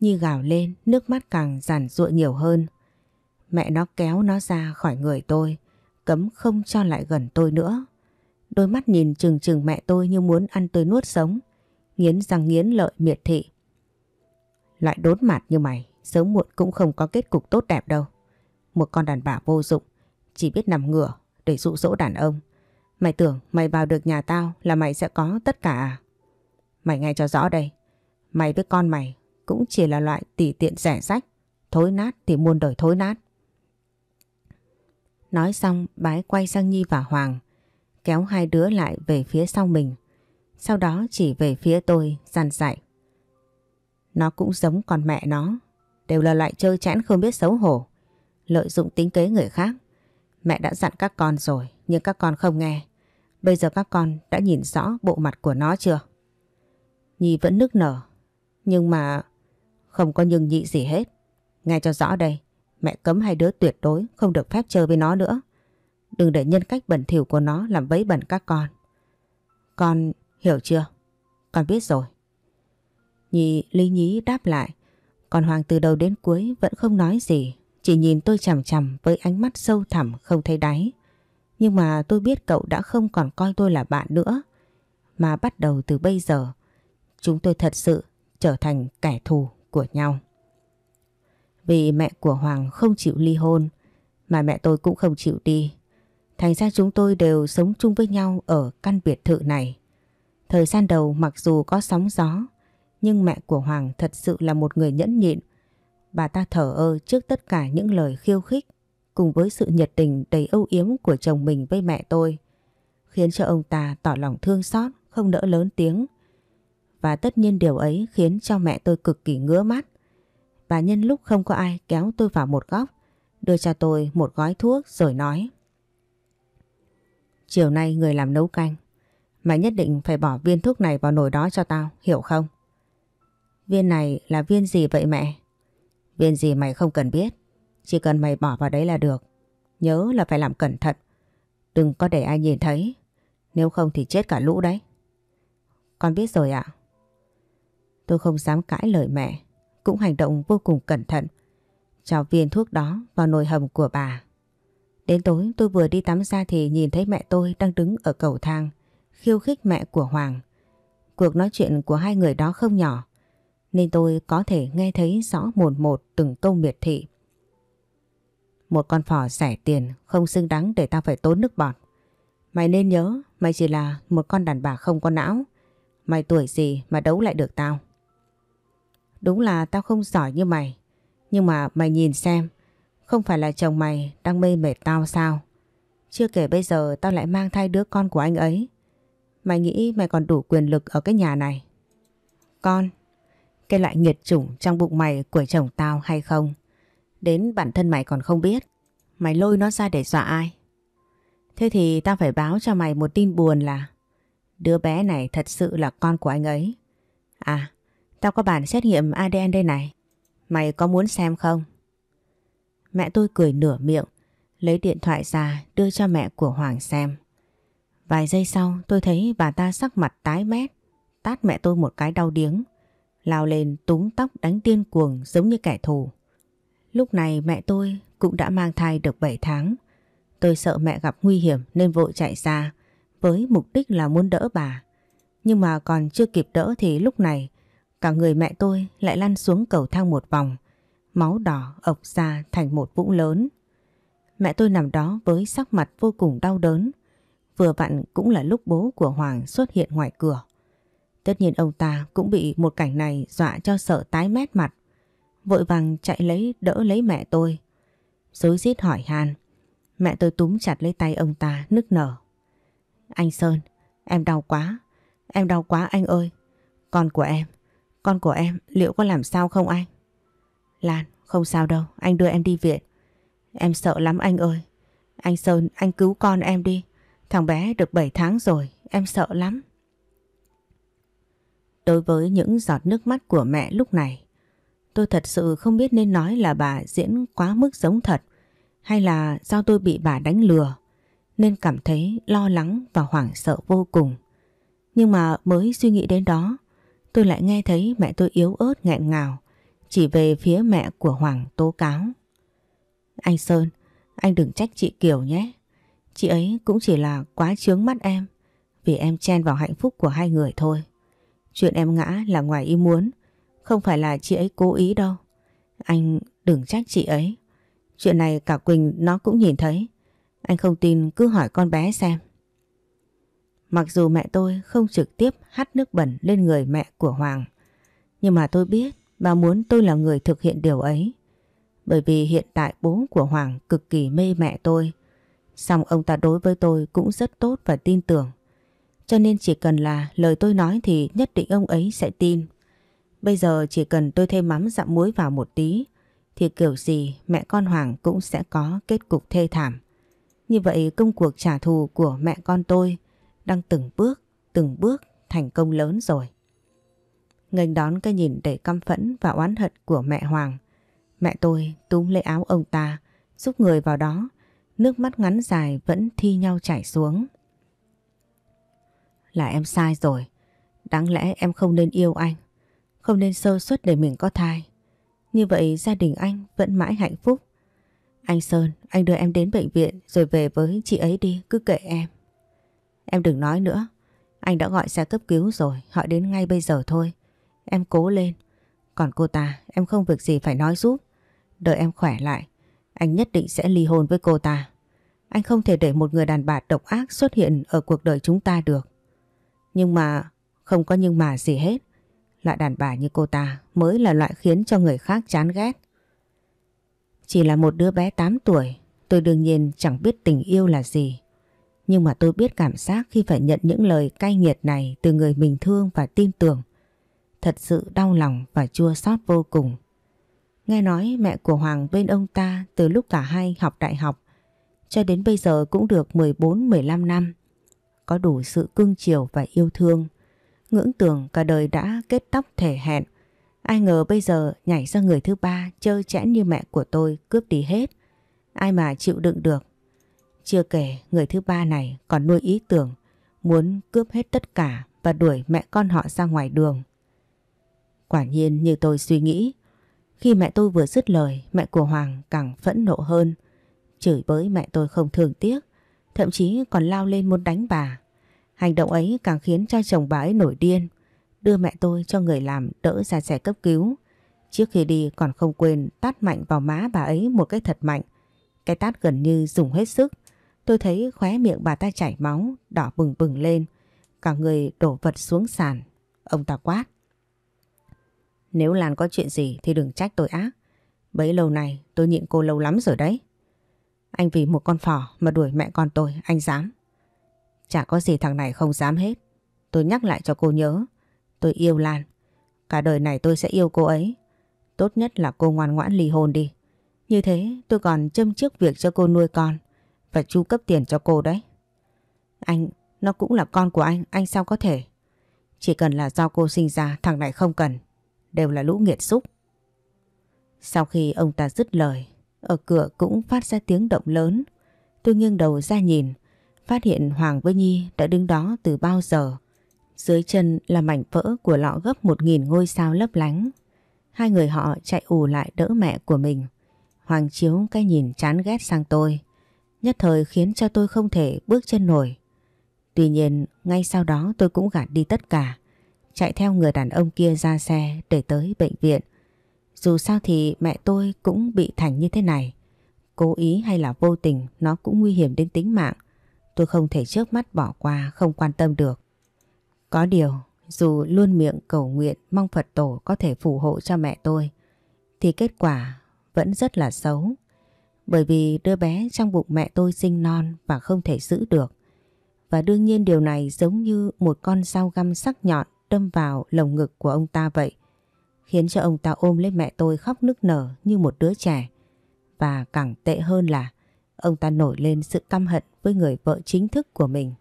Nhi gào lên, nước mắt càng giản ruộng nhiều hơn. Mẹ nó kéo nó ra khỏi người tôi, cấm không cho lại gần tôi nữa. Đôi mắt nhìn trừng trừng mẹ tôi như muốn ăn tôi nuốt sống, nghiến răng nghiến lợi miệt thị. Loại đốn mặt như mày, sớm muộn cũng không có kết cục tốt đẹp đâu. Một con đàn bà vô dụng, chỉ biết nằm ngửa để dụ dỗ đàn ông. Mày tưởng mày vào được nhà tao là mày sẽ có tất cả à? Mày nghe cho rõ đây. Mày với con mày cũng chỉ là loại tỉ tiện rẻ rách. Thối nát thì muôn đời thối nát. Nói xong bái quay sang Nhi và Hoàng. Kéo hai đứa lại về phía sau mình. Sau đó chỉ về phía tôi dằn dạy. Nó cũng giống con mẹ nó. Đều là loại chơi chẽn không biết xấu hổ. Lợi dụng tính kế người khác Mẹ đã dặn các con rồi nhưng các con không nghe. Bây giờ các con đã nhìn rõ bộ mặt của nó chưa? Nhi vẫn nức nở. Nhưng mà không có nhưng nhị gì hết. Nghe cho rõ đây. Mẹ cấm hai đứa tuyệt đối không được phép chơi với nó nữa. Đừng để nhân cách bẩn thỉu của nó làm vấy bẩn các con. Con hiểu chưa? Con biết rồi. Nhi lý nhí đáp lại. Còn Hoàng từ đầu đến cuối vẫn không nói gì chỉ nhìn tôi chằm chằm với ánh mắt sâu thẳm không thấy đáy. Nhưng mà tôi biết cậu đã không còn coi tôi là bạn nữa. Mà bắt đầu từ bây giờ, chúng tôi thật sự trở thành kẻ thù của nhau. Vì mẹ của Hoàng không chịu ly hôn, mà mẹ tôi cũng không chịu đi. Thành ra chúng tôi đều sống chung với nhau ở căn biệt thự này. Thời gian đầu mặc dù có sóng gió, nhưng mẹ của Hoàng thật sự là một người nhẫn nhịn, bà ta thở ơ trước tất cả những lời khiêu khích cùng với sự nhiệt tình đầy âu yếm của chồng mình với mẹ tôi, khiến cho ông ta tỏ lòng thương xót, không đỡ lớn tiếng. Và tất nhiên điều ấy khiến cho mẹ tôi cực kỳ ngứa mắt. Bà nhân lúc không có ai kéo tôi vào một góc, đưa cho tôi một gói thuốc rồi nói. Chiều nay người làm nấu canh, mà nhất định phải bỏ viên thuốc này vào nồi đó cho tao, hiểu không? Viên này là viên gì vậy mẹ? Viên gì mày không cần biết, chỉ cần mày bỏ vào đấy là được. Nhớ là phải làm cẩn thận, đừng có để ai nhìn thấy, nếu không thì chết cả lũ đấy. Con biết rồi ạ. À? Tôi không dám cãi lời mẹ, cũng hành động vô cùng cẩn thận. Cho viên thuốc đó vào nồi hầm của bà. Đến tối tôi vừa đi tắm ra thì nhìn thấy mẹ tôi đang đứng ở cầu thang, khiêu khích mẹ của Hoàng. Cuộc nói chuyện của hai người đó không nhỏ, nên tôi có thể nghe thấy rõ một một từng câu miệt thị. Một con phỏ rẻ tiền không xứng đáng để tao phải tốn nước bọt. Mày nên nhớ mày chỉ là một con đàn bà không có não. Mày tuổi gì mà đấu lại được tao. Đúng là tao không giỏi như mày. Nhưng mà mày nhìn xem, không phải là chồng mày đang mê mệt tao sao? Chưa kể bây giờ tao lại mang thai đứa con của anh ấy. Mày nghĩ mày còn đủ quyền lực ở cái nhà này. Con, cái loại nghiệt chủng trong bụng mày của chồng tao hay không. Đến bản thân mày còn không biết, mày lôi nó ra để dọa ai. Thế thì tao phải báo cho mày một tin buồn là đứa bé này thật sự là con của anh ấy. À, tao có bản xét nghiệm ADN đây này. Mày có muốn xem không? Mẹ tôi cười nửa miệng, lấy điện thoại ra đưa cho mẹ của Hoàng xem. Vài giây sau tôi thấy bà ta sắc mặt tái mét, tát mẹ tôi một cái đau điếng lao lên túm tóc đánh điên cuồng giống như kẻ thù. Lúc này mẹ tôi cũng đã mang thai được 7 tháng. Tôi sợ mẹ gặp nguy hiểm nên vội chạy ra với mục đích là muốn đỡ bà. Nhưng mà còn chưa kịp đỡ thì lúc này cả người mẹ tôi lại lăn xuống cầu thang một vòng. Máu đỏ ộc ra thành một vũng lớn. Mẹ tôi nằm đó với sắc mặt vô cùng đau đớn. Vừa vặn cũng là lúc bố của Hoàng xuất hiện ngoài cửa. Tất nhiên ông ta cũng bị một cảnh này dọa cho sợ tái mét mặt. Vội vàng chạy lấy đỡ lấy mẹ tôi. Dối rít hỏi Hàn. Mẹ tôi túm chặt lấy tay ông ta nức nở. Anh Sơn, em đau quá. Em đau quá anh ơi. Con của em, con của em liệu có làm sao không anh? Lan, không sao đâu, anh đưa em đi viện. Em sợ lắm anh ơi. Anh Sơn, anh cứu con em đi. Thằng bé được 7 tháng rồi, em sợ lắm. Đối với những giọt nước mắt của mẹ lúc này, tôi thật sự không biết nên nói là bà diễn quá mức giống thật hay là do tôi bị bà đánh lừa nên cảm thấy lo lắng và hoảng sợ vô cùng. Nhưng mà mới suy nghĩ đến đó, tôi lại nghe thấy mẹ tôi yếu ớt nghẹn ngào chỉ về phía mẹ của Hoàng tố cáo. Anh Sơn, anh đừng trách chị Kiều nhé. Chị ấy cũng chỉ là quá chướng mắt em vì em chen vào hạnh phúc của hai người thôi. Chuyện em ngã là ngoài ý muốn, không phải là chị ấy cố ý đâu. Anh đừng trách chị ấy. Chuyện này cả Quỳnh nó cũng nhìn thấy. Anh không tin cứ hỏi con bé xem. Mặc dù mẹ tôi không trực tiếp hắt nước bẩn lên người mẹ của Hoàng, nhưng mà tôi biết bà muốn tôi là người thực hiện điều ấy. Bởi vì hiện tại bố của Hoàng cực kỳ mê mẹ tôi, xong ông ta đối với tôi cũng rất tốt và tin tưởng. Cho nên chỉ cần là lời tôi nói thì nhất định ông ấy sẽ tin. Bây giờ chỉ cần tôi thêm mắm dặm muối vào một tí thì kiểu gì mẹ con Hoàng cũng sẽ có kết cục thê thảm. Như vậy công cuộc trả thù của mẹ con tôi đang từng bước, từng bước thành công lớn rồi. Ngành đón cái nhìn để căm phẫn và oán hận của mẹ Hoàng. Mẹ tôi túm lấy áo ông ta, giúp người vào đó, nước mắt ngắn dài vẫn thi nhau chảy xuống. Là em sai rồi. Đáng lẽ em không nên yêu anh. Không nên sơ suất để mình có thai. Như vậy gia đình anh vẫn mãi hạnh phúc. Anh Sơn, anh đưa em đến bệnh viện rồi về với chị ấy đi, cứ kệ em. Em đừng nói nữa. Anh đã gọi xe cấp cứu rồi, họ đến ngay bây giờ thôi. Em cố lên. Còn cô ta, em không việc gì phải nói giúp. Đợi em khỏe lại, anh nhất định sẽ ly hôn với cô ta. Anh không thể để một người đàn bà độc ác xuất hiện ở cuộc đời chúng ta được. Nhưng mà không có nhưng mà gì hết. Loại đàn bà như cô ta mới là loại khiến cho người khác chán ghét. Chỉ là một đứa bé 8 tuổi, tôi đương nhiên chẳng biết tình yêu là gì. Nhưng mà tôi biết cảm giác khi phải nhận những lời cay nghiệt này từ người mình thương và tin tưởng. Thật sự đau lòng và chua xót vô cùng. Nghe nói mẹ của Hoàng bên ông ta từ lúc cả hai học đại học cho đến bây giờ cũng được 14-15 năm có đủ sự cưng chiều và yêu thương. Ngưỡng tưởng cả đời đã kết tóc thể hẹn, ai ngờ bây giờ nhảy ra người thứ ba chơi chẽn như mẹ của tôi cướp đi hết. Ai mà chịu đựng được. Chưa kể người thứ ba này còn nuôi ý tưởng muốn cướp hết tất cả và đuổi mẹ con họ ra ngoài đường. Quả nhiên như tôi suy nghĩ, khi mẹ tôi vừa dứt lời, mẹ của Hoàng càng phẫn nộ hơn, chửi bới mẹ tôi không thường tiếc thậm chí còn lao lên muốn đánh bà. Hành động ấy càng khiến cho chồng bà ấy nổi điên, đưa mẹ tôi cho người làm đỡ ra xe cấp cứu. Trước khi đi còn không quên tát mạnh vào má bà ấy một cái thật mạnh. Cái tát gần như dùng hết sức. Tôi thấy khóe miệng bà ta chảy máu, đỏ bừng bừng lên. Cả người đổ vật xuống sàn. Ông ta quát. Nếu Lan có chuyện gì thì đừng trách tôi ác. Bấy lâu này tôi nhịn cô lâu lắm rồi đấy. Anh vì một con phỏ mà đuổi mẹ con tôi, anh dám. Chả có gì thằng này không dám hết. Tôi nhắc lại cho cô nhớ. Tôi yêu Lan. Cả đời này tôi sẽ yêu cô ấy. Tốt nhất là cô ngoan ngoãn ly hôn đi. Như thế tôi còn châm trước việc cho cô nuôi con và chu cấp tiền cho cô đấy. Anh, nó cũng là con của anh, anh sao có thể? Chỉ cần là do cô sinh ra thằng này không cần. Đều là lũ nghiệt xúc. Sau khi ông ta dứt lời ở cửa cũng phát ra tiếng động lớn. Tôi nghiêng đầu ra nhìn, phát hiện Hoàng với Nhi đã đứng đó từ bao giờ. Dưới chân là mảnh vỡ của lọ gấp một nghìn ngôi sao lấp lánh. Hai người họ chạy ù lại đỡ mẹ của mình. Hoàng chiếu cái nhìn chán ghét sang tôi. Nhất thời khiến cho tôi không thể bước chân nổi. Tuy nhiên ngay sau đó tôi cũng gạt đi tất cả. Chạy theo người đàn ông kia ra xe để tới bệnh viện dù sao thì mẹ tôi cũng bị Thành như thế này. Cố ý hay là vô tình nó cũng nguy hiểm đến tính mạng. Tôi không thể trước mắt bỏ qua, không quan tâm được. Có điều, dù luôn miệng cầu nguyện mong Phật tổ có thể phù hộ cho mẹ tôi, thì kết quả vẫn rất là xấu. Bởi vì đứa bé trong bụng mẹ tôi sinh non và không thể giữ được. Và đương nhiên điều này giống như một con dao găm sắc nhọn đâm vào lồng ngực của ông ta vậy khiến cho ông ta ôm lấy mẹ tôi khóc nức nở như một đứa trẻ. Và càng tệ hơn là ông ta nổi lên sự căm hận với người vợ chính thức của mình.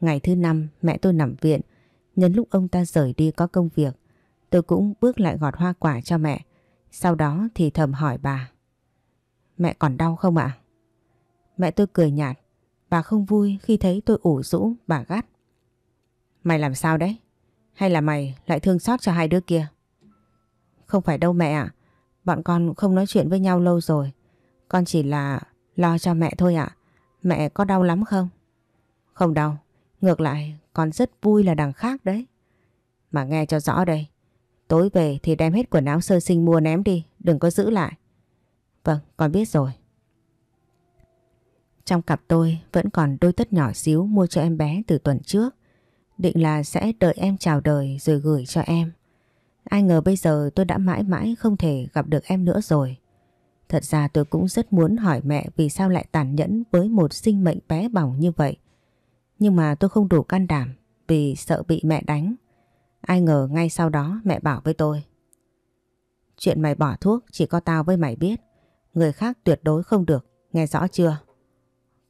Ngày thứ năm mẹ tôi nằm viện, nhân lúc ông ta rời đi có công việc, tôi cũng bước lại gọt hoa quả cho mẹ. Sau đó thì thầm hỏi bà. Mẹ còn đau không ạ? Mẹ tôi cười nhạt, bà không vui khi thấy tôi ủ rũ, bà gắt. Mày làm sao đấy? Hay là mày lại thương xót cho hai đứa kia? Không phải đâu mẹ ạ. À. Bọn con không nói chuyện với nhau lâu rồi. Con chỉ là lo cho mẹ thôi ạ. Mẹ có đau lắm không? Không đau. Ngược lại, con rất vui là đằng khác đấy. Mà nghe cho rõ đây. Tối về thì đem hết quần áo sơ sinh mua ném đi. Đừng có giữ lại. Vâng, con biết rồi. Trong cặp tôi vẫn còn đôi tất nhỏ xíu mua cho em bé từ tuần trước. Định là sẽ đợi em chào đời rồi gửi cho em. Ai ngờ bây giờ tôi đã mãi mãi không thể gặp được em nữa rồi. Thật ra tôi cũng rất muốn hỏi mẹ vì sao lại tàn nhẫn với một sinh mệnh bé bỏng như vậy. Nhưng mà tôi không đủ can đảm vì sợ bị mẹ đánh. Ai ngờ ngay sau đó mẹ bảo với tôi. Chuyện mày bỏ thuốc chỉ có tao với mày biết. Người khác tuyệt đối không được, nghe rõ chưa?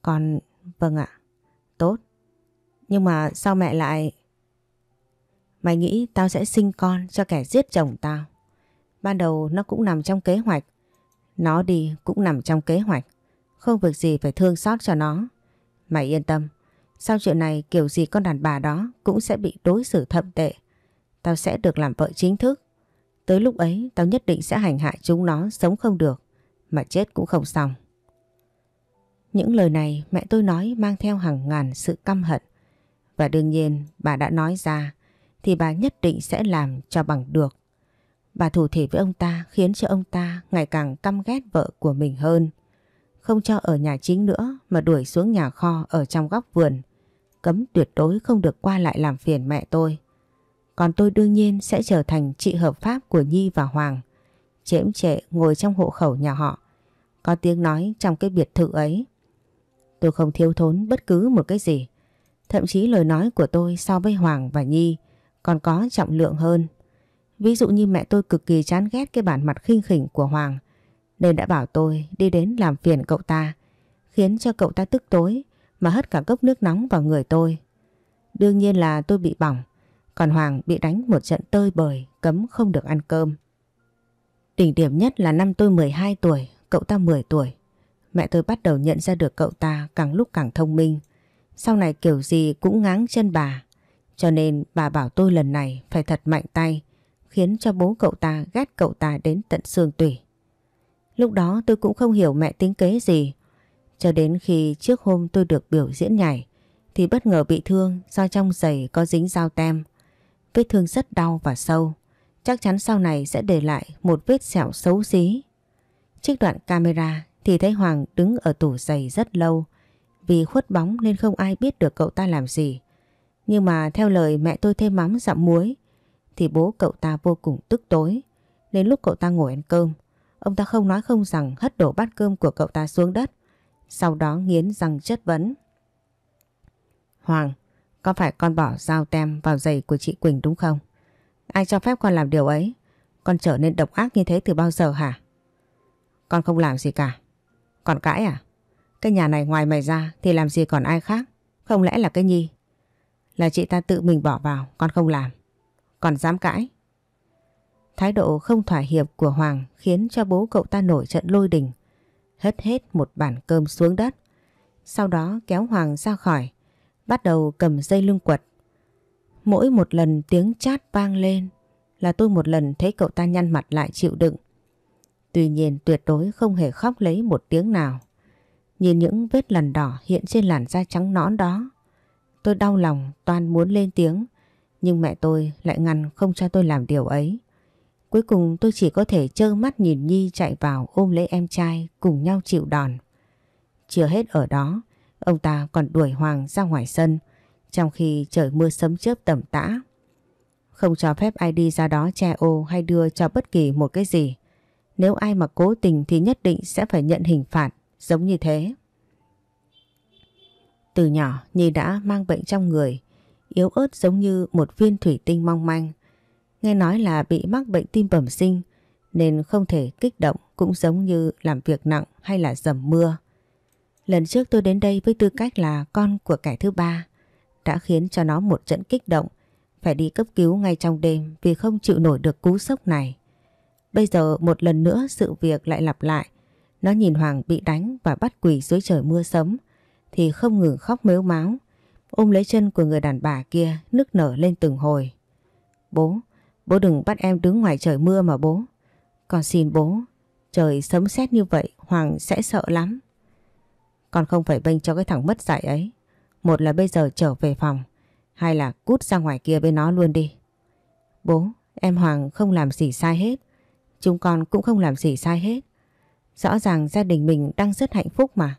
Con, vâng ạ, tốt. Nhưng mà sao mẹ lại... Mày nghĩ tao sẽ sinh con cho kẻ giết chồng tao. Ban đầu nó cũng nằm trong kế hoạch. Nó đi cũng nằm trong kế hoạch. Không việc gì phải thương xót cho nó. Mày yên tâm. Sau chuyện này kiểu gì con đàn bà đó cũng sẽ bị đối xử thậm tệ. Tao sẽ được làm vợ chính thức. Tới lúc ấy tao nhất định sẽ hành hạ chúng nó sống không được. Mà chết cũng không xong. Những lời này mẹ tôi nói mang theo hàng ngàn sự căm hận. Và đương nhiên bà đã nói ra thì bà nhất định sẽ làm cho bằng được. Bà thủ thể với ông ta khiến cho ông ta ngày càng căm ghét vợ của mình hơn. Không cho ở nhà chính nữa mà đuổi xuống nhà kho ở trong góc vườn. Cấm tuyệt đối không được qua lại làm phiền mẹ tôi. Còn tôi đương nhiên sẽ trở thành chị hợp pháp của Nhi và Hoàng. Chễm trệ ngồi trong hộ khẩu nhà họ. Có tiếng nói trong cái biệt thự ấy. Tôi không thiếu thốn bất cứ một cái gì. Thậm chí lời nói của tôi so với Hoàng và Nhi còn có trọng lượng hơn. Ví dụ như mẹ tôi cực kỳ chán ghét cái bản mặt khinh khỉnh của Hoàng nên đã bảo tôi đi đến làm phiền cậu ta khiến cho cậu ta tức tối mà hất cả cốc nước nóng vào người tôi. Đương nhiên là tôi bị bỏng còn Hoàng bị đánh một trận tơi bời cấm không được ăn cơm. Đỉnh điểm nhất là năm tôi 12 tuổi cậu ta 10 tuổi. Mẹ tôi bắt đầu nhận ra được cậu ta càng lúc càng thông minh sau này kiểu gì cũng ngáng chân bà cho nên bà bảo tôi lần này phải thật mạnh tay khiến cho bố cậu ta ghét cậu ta đến tận xương tủy. Lúc đó tôi cũng không hiểu mẹ tính kế gì. Cho đến khi trước hôm tôi được biểu diễn nhảy thì bất ngờ bị thương do trong giày có dính dao tem. Vết thương rất đau và sâu. Chắc chắn sau này sẽ để lại một vết sẹo xấu xí. Trích đoạn camera thì thấy Hoàng đứng ở tủ giày rất lâu. Vì khuất bóng nên không ai biết được cậu ta làm gì. Nhưng mà theo lời mẹ tôi thêm mắm dặm muối thì bố cậu ta vô cùng tức tối. Nên lúc cậu ta ngồi ăn cơm, ông ta không nói không rằng hất đổ bát cơm của cậu ta xuống đất. Sau đó nghiến răng chất vấn. Hoàng, có phải con bỏ dao tem vào giày của chị Quỳnh đúng không? Ai cho phép con làm điều ấy? Con trở nên độc ác như thế từ bao giờ hả? Con không làm gì cả. Còn cãi à? Cái nhà này ngoài mày ra thì làm gì còn ai khác? Không lẽ là cái Nhi? Là chị ta tự mình bỏ vào Con không làm Còn dám cãi Thái độ không thỏa hiệp của Hoàng Khiến cho bố cậu ta nổi trận lôi đình Hất hết một bản cơm xuống đất Sau đó kéo Hoàng ra khỏi Bắt đầu cầm dây lưng quật Mỗi một lần tiếng chát vang lên Là tôi một lần thấy cậu ta nhăn mặt lại chịu đựng Tuy nhiên tuyệt đối không hề khóc lấy một tiếng nào Nhìn những vết lằn đỏ hiện trên làn da trắng nõn đó Tôi đau lòng toàn muốn lên tiếng nhưng mẹ tôi lại ngăn không cho tôi làm điều ấy. Cuối cùng tôi chỉ có thể trơ mắt nhìn Nhi chạy vào ôm lấy em trai cùng nhau chịu đòn. Chưa hết ở đó, ông ta còn đuổi Hoàng ra ngoài sân trong khi trời mưa sấm chớp tầm tã. Không cho phép ai đi ra đó che ô hay đưa cho bất kỳ một cái gì. Nếu ai mà cố tình thì nhất định sẽ phải nhận hình phạt giống như thế. Từ nhỏ Nhi đã mang bệnh trong người, yếu ớt giống như một viên thủy tinh mong manh. Nghe nói là bị mắc bệnh tim bẩm sinh nên không thể kích động cũng giống như làm việc nặng hay là dầm mưa. Lần trước tôi đến đây với tư cách là con của kẻ thứ ba đã khiến cho nó một trận kích động phải đi cấp cứu ngay trong đêm vì không chịu nổi được cú sốc này. Bây giờ một lần nữa sự việc lại lặp lại. Nó nhìn Hoàng bị đánh và bắt quỳ dưới trời mưa sấm thì không ngừng khóc mếu máu, ôm lấy chân của người đàn bà kia nức nở lên từng hồi. Bố, bố đừng bắt em đứng ngoài trời mưa mà bố. Con xin bố, trời sấm sét như vậy Hoàng sẽ sợ lắm. Con không phải bênh cho cái thằng mất dạy ấy. Một là bây giờ trở về phòng, hay là cút ra ngoài kia với nó luôn đi. Bố, em Hoàng không làm gì sai hết. Chúng con cũng không làm gì sai hết. Rõ ràng gia đình mình đang rất hạnh phúc mà.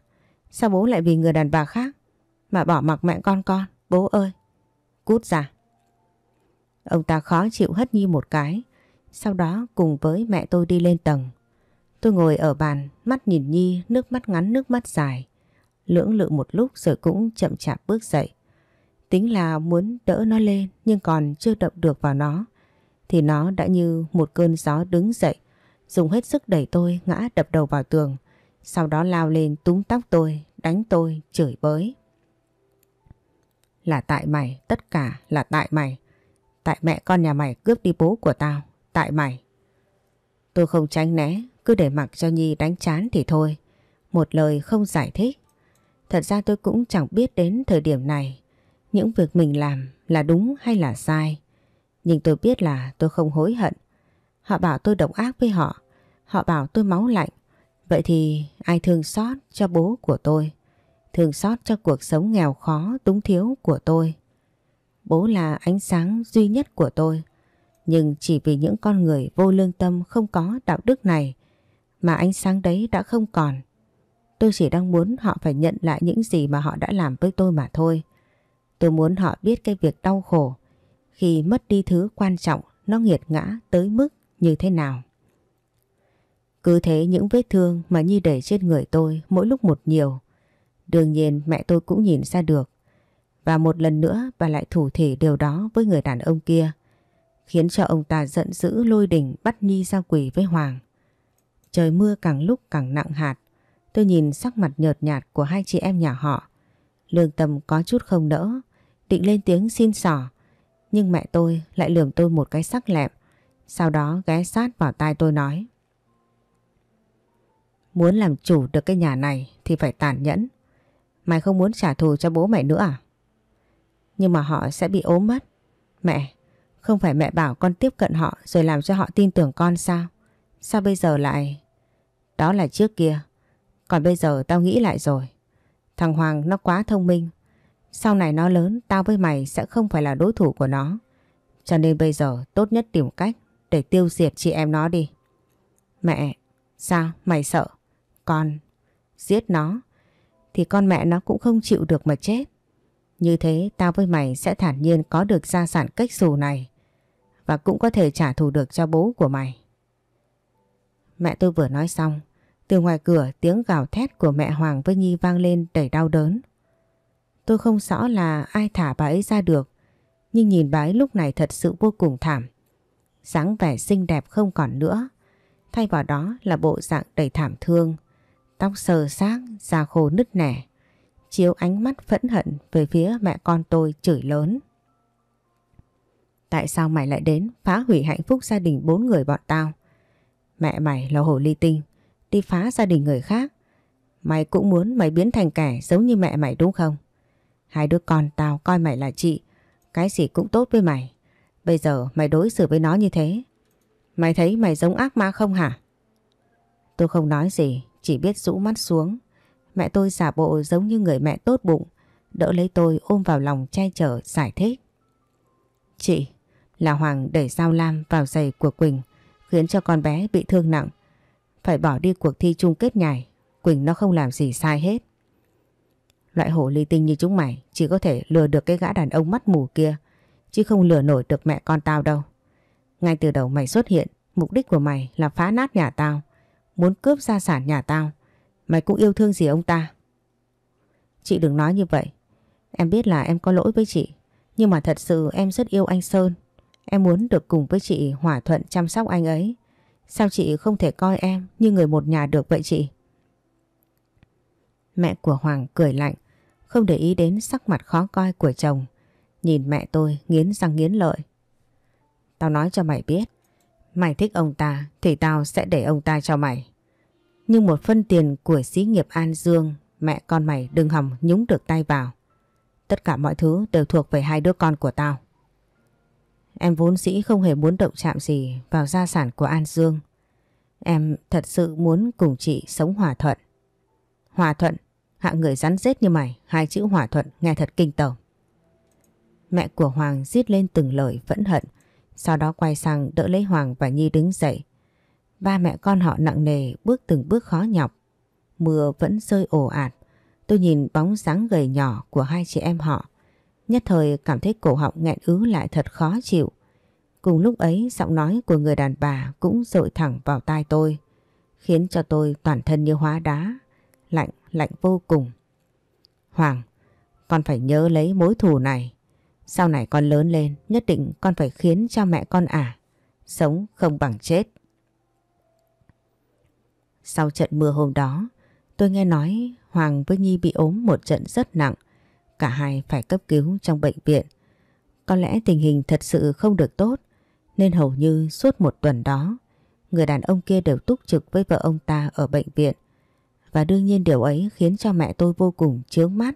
Sao bố lại vì người đàn bà khác mà bỏ mặc mẹ con con, bố ơi. Cút ra. Ông ta khó chịu hất nhi một cái, sau đó cùng với mẹ tôi đi lên tầng. Tôi ngồi ở bàn, mắt nhìn Nhi, nước mắt ngắn nước mắt dài. Lưỡng lự một lúc rồi cũng chậm chạp bước dậy. Tính là muốn đỡ nó lên nhưng còn chưa động được vào nó. Thì nó đã như một cơn gió đứng dậy, dùng hết sức đẩy tôi ngã đập đầu vào tường. Sau đó lao lên túm tóc tôi, đánh tôi, chửi bới. Là tại mày, tất cả là tại mày. Tại mẹ con nhà mày cướp đi bố của tao, tại mày. Tôi không tránh né, cứ để mặc cho Nhi đánh chán thì thôi. Một lời không giải thích. Thật ra tôi cũng chẳng biết đến thời điểm này những việc mình làm là đúng hay là sai. Nhưng tôi biết là tôi không hối hận. Họ bảo tôi độc ác với họ. Họ bảo tôi máu lạnh. Vậy thì ai thương xót cho bố của tôi, thương xót cho cuộc sống nghèo khó túng thiếu của tôi. Bố là ánh sáng duy nhất của tôi, nhưng chỉ vì những con người vô lương tâm không có đạo đức này mà ánh sáng đấy đã không còn. Tôi chỉ đang muốn họ phải nhận lại những gì mà họ đã làm với tôi mà thôi. Tôi muốn họ biết cái việc đau khổ khi mất đi thứ quan trọng nó nghiệt ngã tới mức như thế nào. Cứ thế những vết thương mà Nhi để trên người tôi mỗi lúc một nhiều. Đương nhiên mẹ tôi cũng nhìn ra được. Và một lần nữa bà lại thủ thể điều đó với người đàn ông kia. Khiến cho ông ta giận dữ lôi đỉnh bắt Nhi ra quỷ với Hoàng. Trời mưa càng lúc càng nặng hạt. Tôi nhìn sắc mặt nhợt nhạt của hai chị em nhà họ. Lương tâm có chút không đỡ. Định lên tiếng xin xỏ. Nhưng mẹ tôi lại lườm tôi một cái sắc lẹm. Sau đó ghé sát vào tai tôi nói. Muốn làm chủ được cái nhà này thì phải tàn nhẫn. Mày không muốn trả thù cho bố mẹ nữa à? Nhưng mà họ sẽ bị ốm mất. Mẹ, không phải mẹ bảo con tiếp cận họ rồi làm cho họ tin tưởng con sao? Sao bây giờ lại... Đó là trước kia. Còn bây giờ tao nghĩ lại rồi. Thằng Hoàng nó quá thông minh. Sau này nó lớn, tao với mày sẽ không phải là đối thủ của nó. Cho nên bây giờ tốt nhất tìm cách để tiêu diệt chị em nó đi. Mẹ, sao mày sợ? con giết nó thì con mẹ nó cũng không chịu được mà chết. Như thế tao với mày sẽ thản nhiên có được gia sản cách xù này và cũng có thể trả thù được cho bố của mày. Mẹ tôi vừa nói xong, từ ngoài cửa tiếng gào thét của mẹ Hoàng với Nhi vang lên đầy đau đớn. Tôi không rõ là ai thả bà ấy ra được, nhưng nhìn bà ấy lúc này thật sự vô cùng thảm. Sáng vẻ xinh đẹp không còn nữa, thay vào đó là bộ dạng đầy thảm thương, Tóc sờ xác, da khô nứt nẻ. Chiếu ánh mắt phẫn hận về phía mẹ con tôi chửi lớn. Tại sao mày lại đến phá hủy hạnh phúc gia đình bốn người bọn tao? Mẹ mày là hồ ly tinh, đi phá gia đình người khác. Mày cũng muốn mày biến thành kẻ giống như mẹ mày đúng không? Hai đứa con tao coi mày là chị, cái gì cũng tốt với mày. Bây giờ mày đối xử với nó như thế. Mày thấy mày giống ác ma không hả? Tôi không nói gì, chỉ biết rũ mắt xuống Mẹ tôi giả bộ giống như người mẹ tốt bụng Đỡ lấy tôi ôm vào lòng che chở giải thích Chị là Hoàng đẩy dao lam vào giày của Quỳnh Khiến cho con bé bị thương nặng Phải bỏ đi cuộc thi chung kết nhảy Quỳnh nó không làm gì sai hết Loại hổ ly tinh như chúng mày Chỉ có thể lừa được cái gã đàn ông mắt mù kia Chứ không lừa nổi được mẹ con tao đâu Ngay từ đầu mày xuất hiện Mục đích của mày là phá nát nhà tao muốn cướp gia sản nhà tao. Mày cũng yêu thương gì ông ta. Chị đừng nói như vậy. Em biết là em có lỗi với chị. Nhưng mà thật sự em rất yêu anh Sơn. Em muốn được cùng với chị hòa thuận chăm sóc anh ấy. Sao chị không thể coi em như người một nhà được vậy chị? Mẹ của Hoàng cười lạnh, không để ý đến sắc mặt khó coi của chồng. Nhìn mẹ tôi nghiến răng nghiến lợi. Tao nói cho mày biết, Mày thích ông ta thì tao sẽ để ông ta cho mày. Nhưng một phân tiền của xí nghiệp An Dương mẹ con mày đừng hòng nhúng được tay vào. Tất cả mọi thứ đều thuộc về hai đứa con của tao. Em vốn sĩ không hề muốn động chạm gì vào gia sản của An Dương. Em thật sự muốn cùng chị sống hòa thuận. Hòa thuận, hạng người rắn rết như mày, hai chữ hòa thuận nghe thật kinh tởm. Mẹ của Hoàng giết lên từng lời vẫn hận, sau đó quay sang đỡ lấy Hoàng và Nhi đứng dậy. Ba mẹ con họ nặng nề bước từng bước khó nhọc. Mưa vẫn rơi ồ ạt. Tôi nhìn bóng dáng gầy nhỏ của hai chị em họ. Nhất thời cảm thấy cổ họng nghẹn ứ lại thật khó chịu. Cùng lúc ấy giọng nói của người đàn bà cũng dội thẳng vào tai tôi. Khiến cho tôi toàn thân như hóa đá. Lạnh, lạnh vô cùng. Hoàng, con phải nhớ lấy mối thù này. Sau này con lớn lên nhất định con phải khiến cho mẹ con ả à, sống không bằng chết. Sau trận mưa hôm đó tôi nghe nói Hoàng với Nhi bị ốm một trận rất nặng cả hai phải cấp cứu trong bệnh viện. Có lẽ tình hình thật sự không được tốt nên hầu như suốt một tuần đó người đàn ông kia đều túc trực với vợ ông ta ở bệnh viện và đương nhiên điều ấy khiến cho mẹ tôi vô cùng chướng mắt.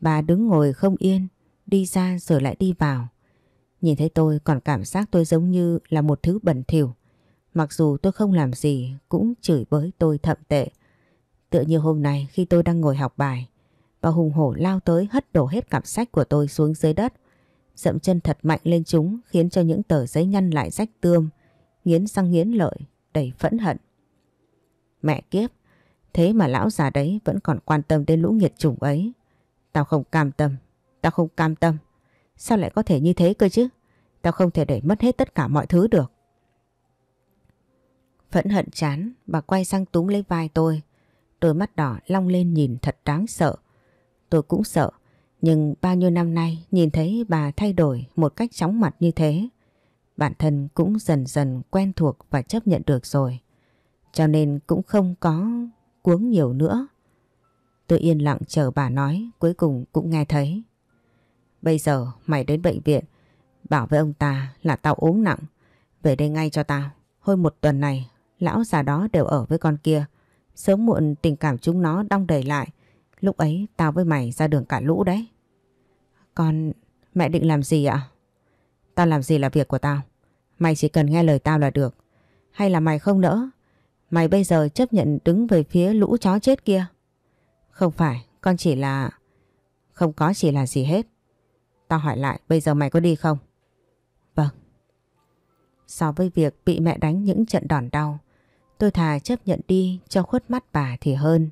Bà đứng ngồi không yên đi ra rồi lại đi vào. Nhìn thấy tôi còn cảm giác tôi giống như là một thứ bẩn thỉu. Mặc dù tôi không làm gì cũng chửi bới tôi thậm tệ. Tựa như hôm nay khi tôi đang ngồi học bài và hùng hổ lao tới hất đổ hết cặp sách của tôi xuống dưới đất. Dậm chân thật mạnh lên chúng khiến cho những tờ giấy nhăn lại rách tươm, nghiến răng nghiến lợi, đầy phẫn hận. Mẹ kiếp, thế mà lão già đấy vẫn còn quan tâm đến lũ nghiệt chủng ấy. Tao không cam tâm Tao không cam tâm. Sao lại có thể như thế cơ chứ? Tao không thể để mất hết tất cả mọi thứ được. Phẫn hận chán, bà quay sang túm lấy vai tôi. Đôi mắt đỏ long lên nhìn thật đáng sợ. Tôi cũng sợ, nhưng bao nhiêu năm nay nhìn thấy bà thay đổi một cách chóng mặt như thế. Bản thân cũng dần dần quen thuộc và chấp nhận được rồi. Cho nên cũng không có cuống nhiều nữa. Tôi yên lặng chờ bà nói, cuối cùng cũng nghe thấy. Bây giờ mày đến bệnh viện Bảo với ông ta là tao ốm nặng Về đây ngay cho tao Thôi một tuần này Lão già đó đều ở với con kia Sớm muộn tình cảm chúng nó đong đầy lại Lúc ấy tao với mày ra đường cả lũ đấy Con Mẹ định làm gì ạ Tao làm gì là việc của tao Mày chỉ cần nghe lời tao là được Hay là mày không nỡ Mày bây giờ chấp nhận đứng về phía lũ chó chết kia Không phải Con chỉ là Không có chỉ là gì hết Tao hỏi lại bây giờ mày có đi không? Vâng. So với việc bị mẹ đánh những trận đòn đau, tôi thà chấp nhận đi cho khuất mắt bà thì hơn.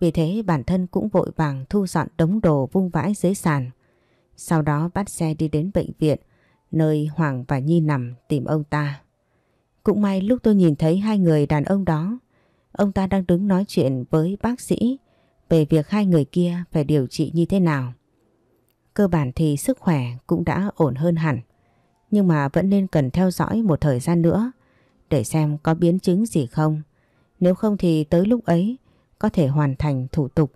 Vì thế bản thân cũng vội vàng thu dọn đống đồ vung vãi dưới sàn. Sau đó bắt xe đi đến bệnh viện, nơi Hoàng và Nhi nằm tìm ông ta. Cũng may lúc tôi nhìn thấy hai người đàn ông đó, ông ta đang đứng nói chuyện với bác sĩ về việc hai người kia phải điều trị như thế nào. Cơ bản thì sức khỏe cũng đã ổn hơn hẳn. Nhưng mà vẫn nên cần theo dõi một thời gian nữa để xem có biến chứng gì không. Nếu không thì tới lúc ấy có thể hoàn thành thủ tục.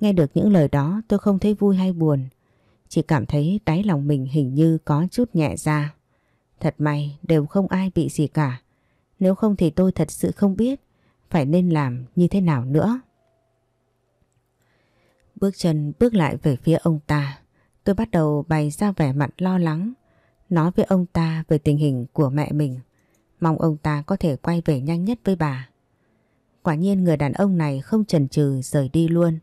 Nghe được những lời đó tôi không thấy vui hay buồn. Chỉ cảm thấy đáy lòng mình hình như có chút nhẹ ra. Thật may đều không ai bị gì cả. Nếu không thì tôi thật sự không biết phải nên làm như thế nào nữa. Bước chân bước lại về phía ông ta. Tôi bắt đầu bày ra vẻ mặt lo lắng, nói với ông ta về tình hình của mẹ mình, mong ông ta có thể quay về nhanh nhất với bà. Quả nhiên người đàn ông này không chần chừ rời đi luôn,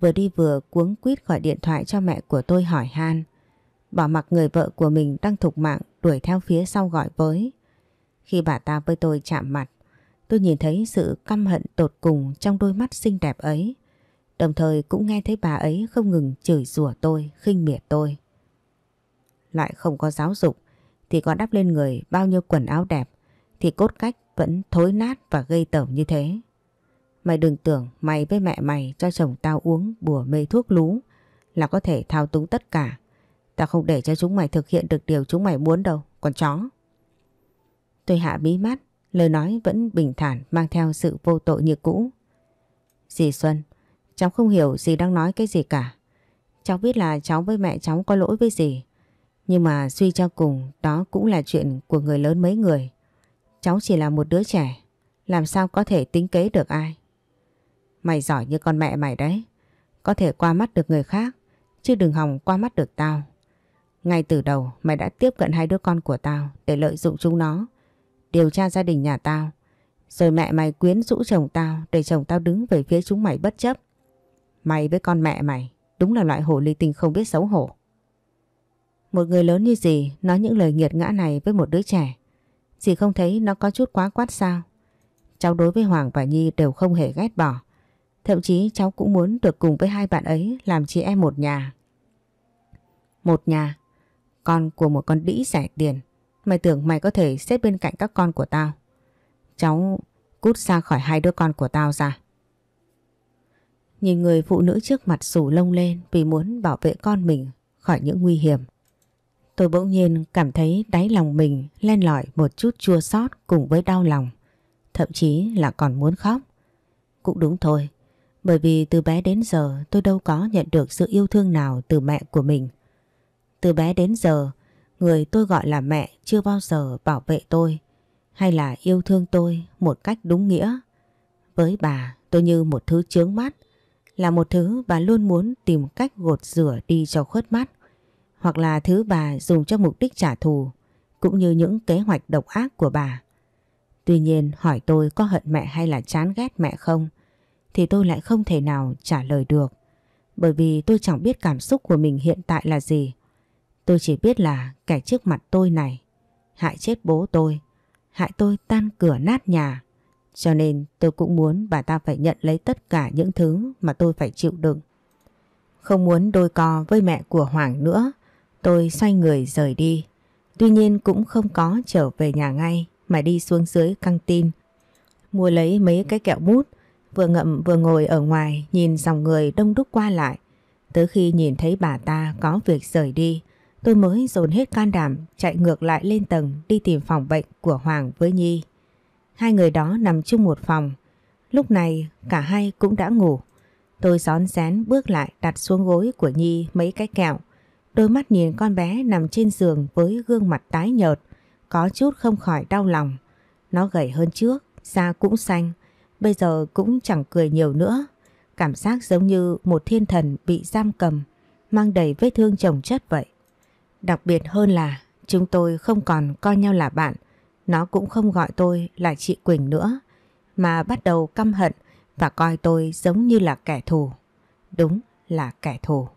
vừa đi vừa cuống quýt gọi điện thoại cho mẹ của tôi hỏi han, bỏ mặc người vợ của mình đang thục mạng đuổi theo phía sau gọi với. Khi bà ta với tôi chạm mặt, tôi nhìn thấy sự căm hận tột cùng trong đôi mắt xinh đẹp ấy. Đồng thời cũng nghe thấy bà ấy không ngừng chửi rủa tôi, khinh miệt tôi. Lại không có giáo dục thì còn đắp lên người bao nhiêu quần áo đẹp thì cốt cách vẫn thối nát và gây tởm như thế. Mày đừng tưởng mày với mẹ mày cho chồng tao uống bùa mê thuốc lú là có thể thao túng tất cả. Tao không để cho chúng mày thực hiện được điều chúng mày muốn đâu, còn chó. Tôi hạ bí mắt, lời nói vẫn bình thản mang theo sự vô tội như cũ. Dì Xuân, Cháu không hiểu dì đang nói cái gì cả. Cháu biết là cháu với mẹ cháu có lỗi với dì. Nhưng mà suy cho cùng đó cũng là chuyện của người lớn mấy người. Cháu chỉ là một đứa trẻ. Làm sao có thể tính kế được ai? Mày giỏi như con mẹ mày đấy. Có thể qua mắt được người khác. Chứ đừng hòng qua mắt được tao. Ngay từ đầu mày đã tiếp cận hai đứa con của tao để lợi dụng chúng nó. Điều tra gia đình nhà tao. Rồi mẹ mày quyến rũ chồng tao để chồng tao đứng về phía chúng mày bất chấp. Mày với con mẹ mày, đúng là loại hồ ly tinh không biết xấu hổ. Một người lớn như gì nói những lời nghiệt ngã này với một đứa trẻ. Dì không thấy nó có chút quá quát sao. Cháu đối với Hoàng và Nhi đều không hề ghét bỏ. Thậm chí cháu cũng muốn được cùng với hai bạn ấy làm chị em một nhà. Một nhà, con của một con đĩ rẻ tiền. Mày tưởng mày có thể xếp bên cạnh các con của tao. Cháu cút xa khỏi hai đứa con của tao ra. Nhìn người phụ nữ trước mặt sủ lông lên vì muốn bảo vệ con mình khỏi những nguy hiểm. Tôi bỗng nhiên cảm thấy đáy lòng mình len lỏi một chút chua xót cùng với đau lòng, thậm chí là còn muốn khóc. Cũng đúng thôi, bởi vì từ bé đến giờ tôi đâu có nhận được sự yêu thương nào từ mẹ của mình. Từ bé đến giờ, người tôi gọi là mẹ chưa bao giờ bảo vệ tôi hay là yêu thương tôi một cách đúng nghĩa. Với bà, tôi như một thứ chướng mắt, là một thứ bà luôn muốn tìm cách gột rửa đi cho khuất mắt, hoặc là thứ bà dùng cho mục đích trả thù, cũng như những kế hoạch độc ác của bà. Tuy nhiên hỏi tôi có hận mẹ hay là chán ghét mẹ không, thì tôi lại không thể nào trả lời được, bởi vì tôi chẳng biết cảm xúc của mình hiện tại là gì. Tôi chỉ biết là kẻ trước mặt tôi này, hại chết bố tôi, hại tôi tan cửa nát nhà, cho nên tôi cũng muốn bà ta phải nhận lấy tất cả những thứ mà tôi phải chịu đựng. Không muốn đôi co với mẹ của Hoàng nữa, tôi xoay người rời đi. Tuy nhiên cũng không có trở về nhà ngay mà đi xuống dưới căng tin. Mua lấy mấy cái kẹo mút, vừa ngậm vừa ngồi ở ngoài nhìn dòng người đông đúc qua lại. Tới khi nhìn thấy bà ta có việc rời đi, tôi mới dồn hết can đảm chạy ngược lại lên tầng đi tìm phòng bệnh của Hoàng với Nhi. Hai người đó nằm chung một phòng. Lúc này cả hai cũng đã ngủ. Tôi gión rén bước lại đặt xuống gối của Nhi mấy cái kẹo. Đôi mắt nhìn con bé nằm trên giường với gương mặt tái nhợt, có chút không khỏi đau lòng. Nó gầy hơn trước, da cũng xanh, bây giờ cũng chẳng cười nhiều nữa. Cảm giác giống như một thiên thần bị giam cầm, mang đầy vết thương chồng chất vậy. Đặc biệt hơn là chúng tôi không còn coi nhau là bạn, nó cũng không gọi tôi là chị Quỳnh nữa mà bắt đầu căm hận và coi tôi giống như là kẻ thù. Đúng là kẻ thù.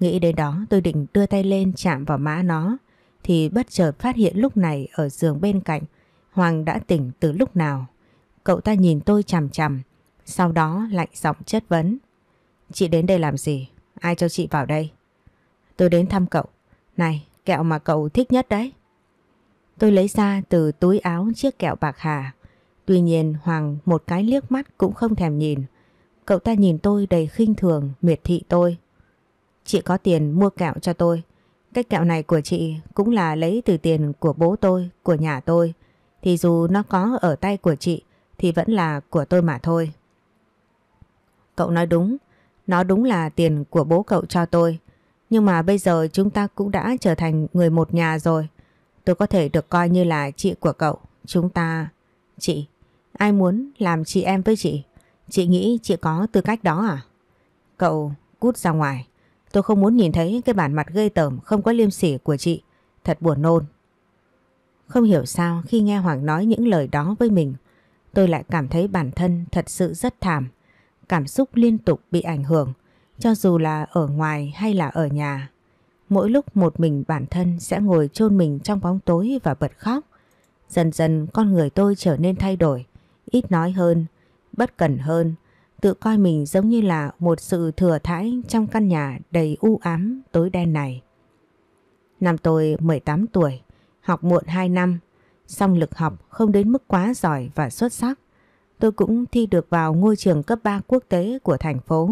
Nghĩ đến đó tôi định đưa tay lên chạm vào má nó thì bất chợt phát hiện lúc này ở giường bên cạnh Hoàng đã tỉnh từ lúc nào. Cậu ta nhìn tôi chằm chằm sau đó lạnh giọng chất vấn. Chị đến đây làm gì? Ai cho chị vào đây? Tôi đến thăm cậu. Này, kẹo mà cậu thích nhất đấy. Tôi lấy ra từ túi áo chiếc kẹo bạc hà. Tuy nhiên Hoàng một cái liếc mắt cũng không thèm nhìn. Cậu ta nhìn tôi đầy khinh thường, miệt thị tôi. Chị có tiền mua kẹo cho tôi. Cái kẹo này của chị cũng là lấy từ tiền của bố tôi, của nhà tôi. Thì dù nó có ở tay của chị thì vẫn là của tôi mà thôi. Cậu nói đúng, nó đúng là tiền của bố cậu cho tôi. Nhưng mà bây giờ chúng ta cũng đã trở thành người một nhà rồi. Tôi có thể được coi như là chị của cậu. Chúng ta... Chị, ai muốn làm chị em với chị? Chị nghĩ chị có tư cách đó à? Cậu cút ra ngoài. Tôi không muốn nhìn thấy cái bản mặt gây tởm không có liêm sỉ của chị. Thật buồn nôn. Không hiểu sao khi nghe Hoàng nói những lời đó với mình, tôi lại cảm thấy bản thân thật sự rất thảm. Cảm xúc liên tục bị ảnh hưởng, cho dù là ở ngoài hay là ở nhà mỗi lúc một mình bản thân sẽ ngồi chôn mình trong bóng tối và bật khóc. Dần dần con người tôi trở nên thay đổi, ít nói hơn, bất cẩn hơn, tự coi mình giống như là một sự thừa thãi trong căn nhà đầy u ám tối đen này. Năm tôi 18 tuổi, học muộn 2 năm, song lực học không đến mức quá giỏi và xuất sắc. Tôi cũng thi được vào ngôi trường cấp 3 quốc tế của thành phố.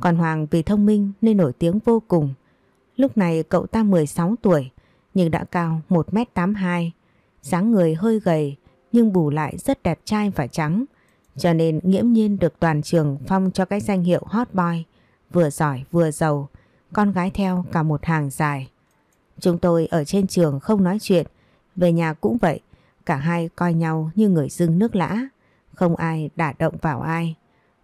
Còn Hoàng vì thông minh nên nổi tiếng vô cùng. Lúc này cậu ta 16 tuổi nhưng đã cao 1m82, dáng người hơi gầy nhưng bù lại rất đẹp trai và trắng. Cho nên nghiễm nhiên được toàn trường phong cho cái danh hiệu hot boy, vừa giỏi vừa giàu, con gái theo cả một hàng dài. Chúng tôi ở trên trường không nói chuyện, về nhà cũng vậy, cả hai coi nhau như người dưng nước lã, không ai đả động vào ai.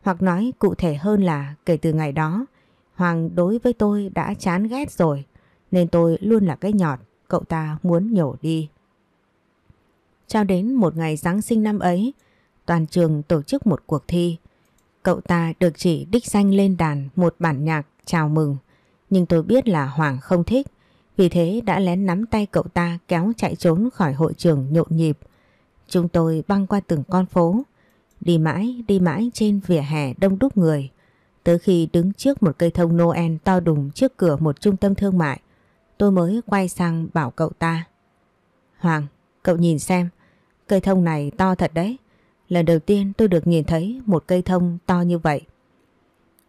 Hoặc nói cụ thể hơn là kể từ ngày đó, Hoàng đối với tôi đã chán ghét rồi nên tôi luôn là cái nhọt cậu ta muốn nhổ đi. Cho đến một ngày Giáng sinh năm ấy, toàn trường tổ chức một cuộc thi. Cậu ta được chỉ đích danh lên đàn một bản nhạc chào mừng, nhưng tôi biết là Hoàng không thích, vì thế đã lén nắm tay cậu ta kéo chạy trốn khỏi hội trường nhộn nhịp. Chúng tôi băng qua từng con phố, đi mãi đi mãi trên vỉa hè đông đúc người. Tới khi đứng trước một cây thông Noel to đùng trước cửa một trung tâm thương mại, tôi mới quay sang bảo cậu ta. Hoàng, cậu nhìn xem, cây thông này to thật đấy. Lần đầu tiên tôi được nhìn thấy một cây thông to như vậy.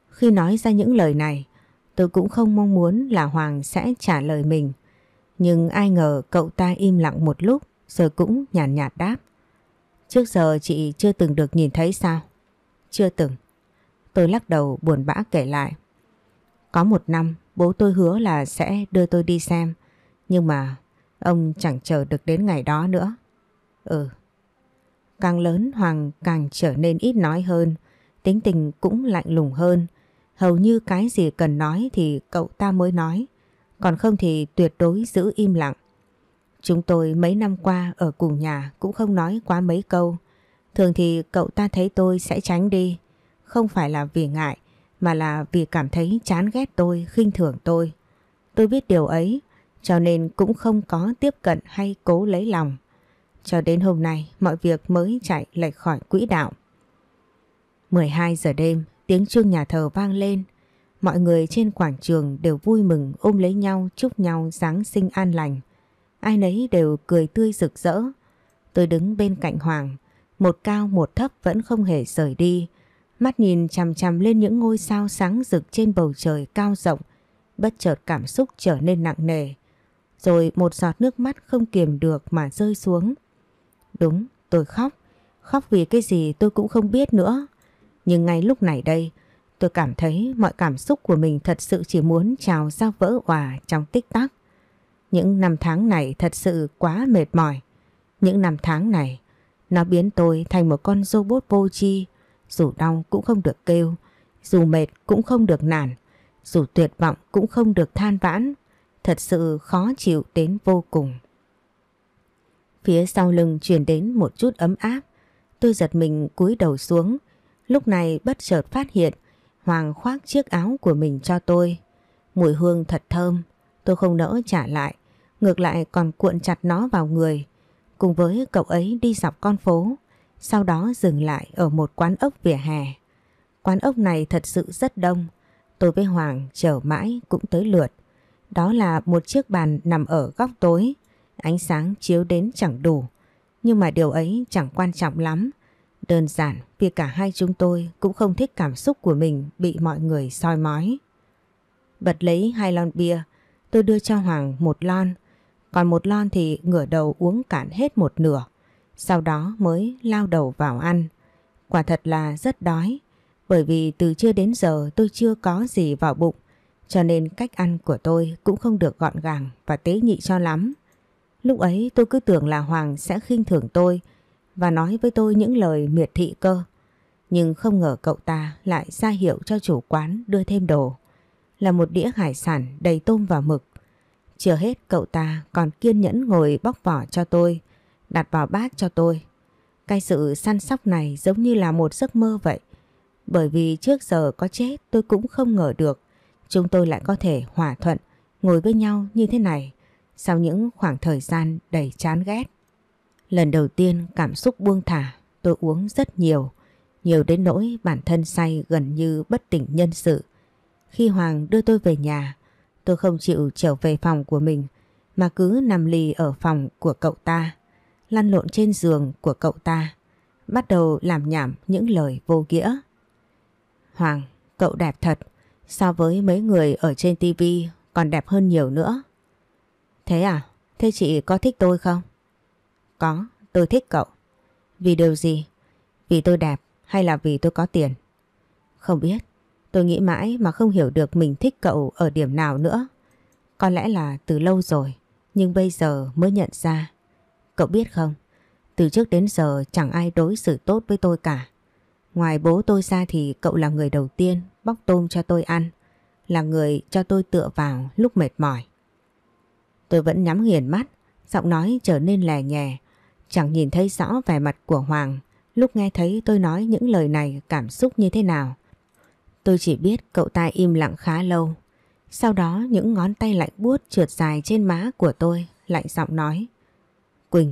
Khi nói ra những lời này, tôi cũng không mong muốn là Hoàng sẽ trả lời mình. Nhưng ai ngờ cậu ta im lặng một lúc rồi cũng nhàn nhạt, nhạt đáp. Trước giờ chị chưa từng được nhìn thấy sao? Chưa từng. Tôi lắc đầu buồn bã kể lại. Có một năm bố tôi hứa là sẽ đưa tôi đi xem. Nhưng mà ông chẳng chờ được đến ngày đó nữa. Ừ. Càng lớn Hoàng càng trở nên ít nói hơn. Tính tình cũng lạnh lùng hơn. Hầu như cái gì cần nói thì cậu ta mới nói. Còn không thì tuyệt đối giữ im lặng. Chúng tôi mấy năm qua ở cùng nhà cũng không nói quá mấy câu. Thường thì cậu ta thấy tôi sẽ tránh đi không phải là vì ngại mà là vì cảm thấy chán ghét tôi, khinh thường tôi. Tôi biết điều ấy cho nên cũng không có tiếp cận hay cố lấy lòng. Cho đến hôm nay mọi việc mới chạy lệch khỏi quỹ đạo. 12 giờ đêm tiếng chuông nhà thờ vang lên. Mọi người trên quảng trường đều vui mừng ôm lấy nhau chúc nhau Giáng sinh an lành. Ai nấy đều cười tươi rực rỡ. Tôi đứng bên cạnh Hoàng, một cao một thấp vẫn không hề rời đi. Mắt nhìn chằm chằm lên những ngôi sao sáng rực trên bầu trời cao rộng, bất chợt cảm xúc trở nên nặng nề. Rồi một giọt nước mắt không kiềm được mà rơi xuống. Đúng, tôi khóc. Khóc vì cái gì tôi cũng không biết nữa. Nhưng ngay lúc này đây, tôi cảm thấy mọi cảm xúc của mình thật sự chỉ muốn trào ra vỡ hòa trong tích tắc. Những năm tháng này thật sự quá mệt mỏi. Những năm tháng này, nó biến tôi thành một con robot vô tri dù đau cũng không được kêu, dù mệt cũng không được nản, dù tuyệt vọng cũng không được than vãn. Thật sự khó chịu đến vô cùng. Phía sau lưng truyền đến một chút ấm áp. Tôi giật mình cúi đầu xuống. Lúc này bất chợt phát hiện Hoàng khoác chiếc áo của mình cho tôi. Mùi hương thật thơm. Tôi không nỡ trả lại. Ngược lại còn cuộn chặt nó vào người. Cùng với cậu ấy đi dọc con phố sau đó dừng lại ở một quán ốc vỉa hè. Quán ốc này thật sự rất đông, tôi với Hoàng chờ mãi cũng tới lượt. Đó là một chiếc bàn nằm ở góc tối, ánh sáng chiếu đến chẳng đủ. Nhưng mà điều ấy chẳng quan trọng lắm. Đơn giản vì cả hai chúng tôi cũng không thích cảm xúc của mình bị mọi người soi mói. Bật lấy hai lon bia, tôi đưa cho Hoàng một lon, còn một lon thì ngửa đầu uống cạn hết một nửa. Sau đó mới lao đầu vào ăn. Quả thật là rất đói, bởi vì từ trưa đến giờ tôi chưa có gì vào bụng, cho nên cách ăn của tôi cũng không được gọn gàng và tế nhị cho lắm. Lúc ấy tôi cứ tưởng là Hoàng sẽ khinh thường tôi và nói với tôi những lời miệt thị cơ. Nhưng không ngờ cậu ta lại ra hiệu cho chủ quán đưa thêm đồ. Là một đĩa hải sản đầy tôm và mực. Chưa hết cậu ta còn kiên nhẫn ngồi bóc vỏ cho tôi đặt vào bát cho tôi. Cái sự săn sóc này giống như là một giấc mơ vậy. Bởi vì trước giờ có chết tôi cũng không ngờ được chúng tôi lại có thể hòa thuận, ngồi với nhau như thế này sau những khoảng thời gian đầy chán ghét. Lần đầu tiên cảm xúc buông thả, tôi uống rất nhiều, nhiều đến nỗi bản thân say gần như bất tỉnh nhân sự. Khi Hoàng đưa tôi về nhà, tôi không chịu trở về phòng của mình mà cứ nằm lì ở phòng của cậu ta lăn lộn trên giường của cậu ta, bắt đầu làm nhảm những lời vô nghĩa. Hoàng, cậu đẹp thật, so với mấy người ở trên tivi còn đẹp hơn nhiều nữa. Thế à, thế chị có thích tôi không? Có, tôi thích cậu. Vì điều gì? Vì tôi đẹp hay là vì tôi có tiền? Không biết, tôi nghĩ mãi mà không hiểu được mình thích cậu ở điểm nào nữa. Có lẽ là từ lâu rồi, nhưng bây giờ mới nhận ra Cậu biết không, từ trước đến giờ chẳng ai đối xử tốt với tôi cả. Ngoài bố tôi ra thì cậu là người đầu tiên bóc tôm cho tôi ăn, là người cho tôi tựa vào lúc mệt mỏi. Tôi vẫn nhắm nghiền mắt, giọng nói trở nên lè nhè, chẳng nhìn thấy rõ vẻ mặt của Hoàng lúc nghe thấy tôi nói những lời này cảm xúc như thế nào. Tôi chỉ biết cậu ta im lặng khá lâu. Sau đó những ngón tay lạnh buốt trượt dài trên má của tôi lạnh giọng nói. Quỳnh,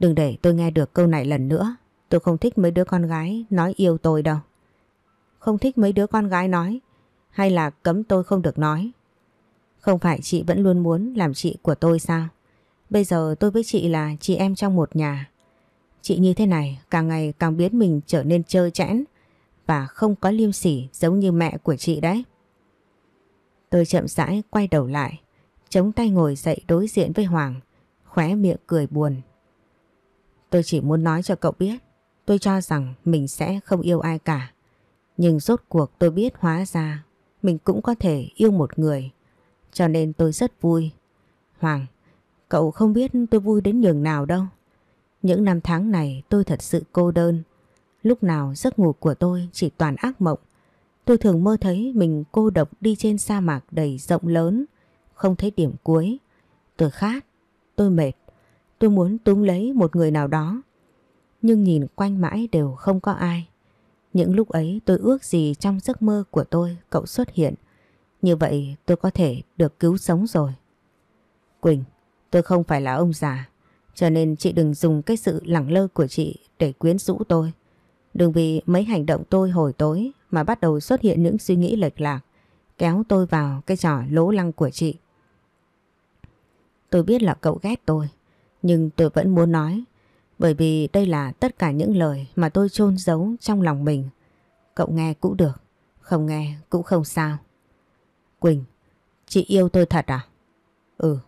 đừng để tôi nghe được câu này lần nữa. Tôi không thích mấy đứa con gái nói yêu tôi đâu. Không thích mấy đứa con gái nói, hay là cấm tôi không được nói. Không phải chị vẫn luôn muốn làm chị của tôi sao? Bây giờ tôi với chị là chị em trong một nhà. Chị như thế này càng ngày càng biến mình trở nên trơ chẽn và không có liêm sỉ giống như mẹ của chị đấy. Tôi chậm rãi quay đầu lại, chống tay ngồi dậy đối diện với Hoàng khóe miệng cười buồn. Tôi chỉ muốn nói cho cậu biết, tôi cho rằng mình sẽ không yêu ai cả. Nhưng rốt cuộc tôi biết hóa ra mình cũng có thể yêu một người. Cho nên tôi rất vui. Hoàng, cậu không biết tôi vui đến nhường nào đâu. Những năm tháng này tôi thật sự cô đơn. Lúc nào giấc ngủ của tôi chỉ toàn ác mộng. Tôi thường mơ thấy mình cô độc đi trên sa mạc đầy rộng lớn, không thấy điểm cuối. Tôi khát, tôi mệt, tôi muốn túng lấy một người nào đó. Nhưng nhìn quanh mãi đều không có ai. Những lúc ấy tôi ước gì trong giấc mơ của tôi cậu xuất hiện. Như vậy tôi có thể được cứu sống rồi. Quỳnh, tôi không phải là ông già, cho nên chị đừng dùng cái sự lẳng lơ của chị để quyến rũ tôi. Đừng vì mấy hành động tôi hồi tối mà bắt đầu xuất hiện những suy nghĩ lệch lạc, kéo tôi vào cái trò lố lăng của chị. Tôi biết là cậu ghét tôi, nhưng tôi vẫn muốn nói, bởi vì đây là tất cả những lời mà tôi chôn giấu trong lòng mình. Cậu nghe cũng được, không nghe cũng không sao. Quỳnh, chị yêu tôi thật à? Ừ,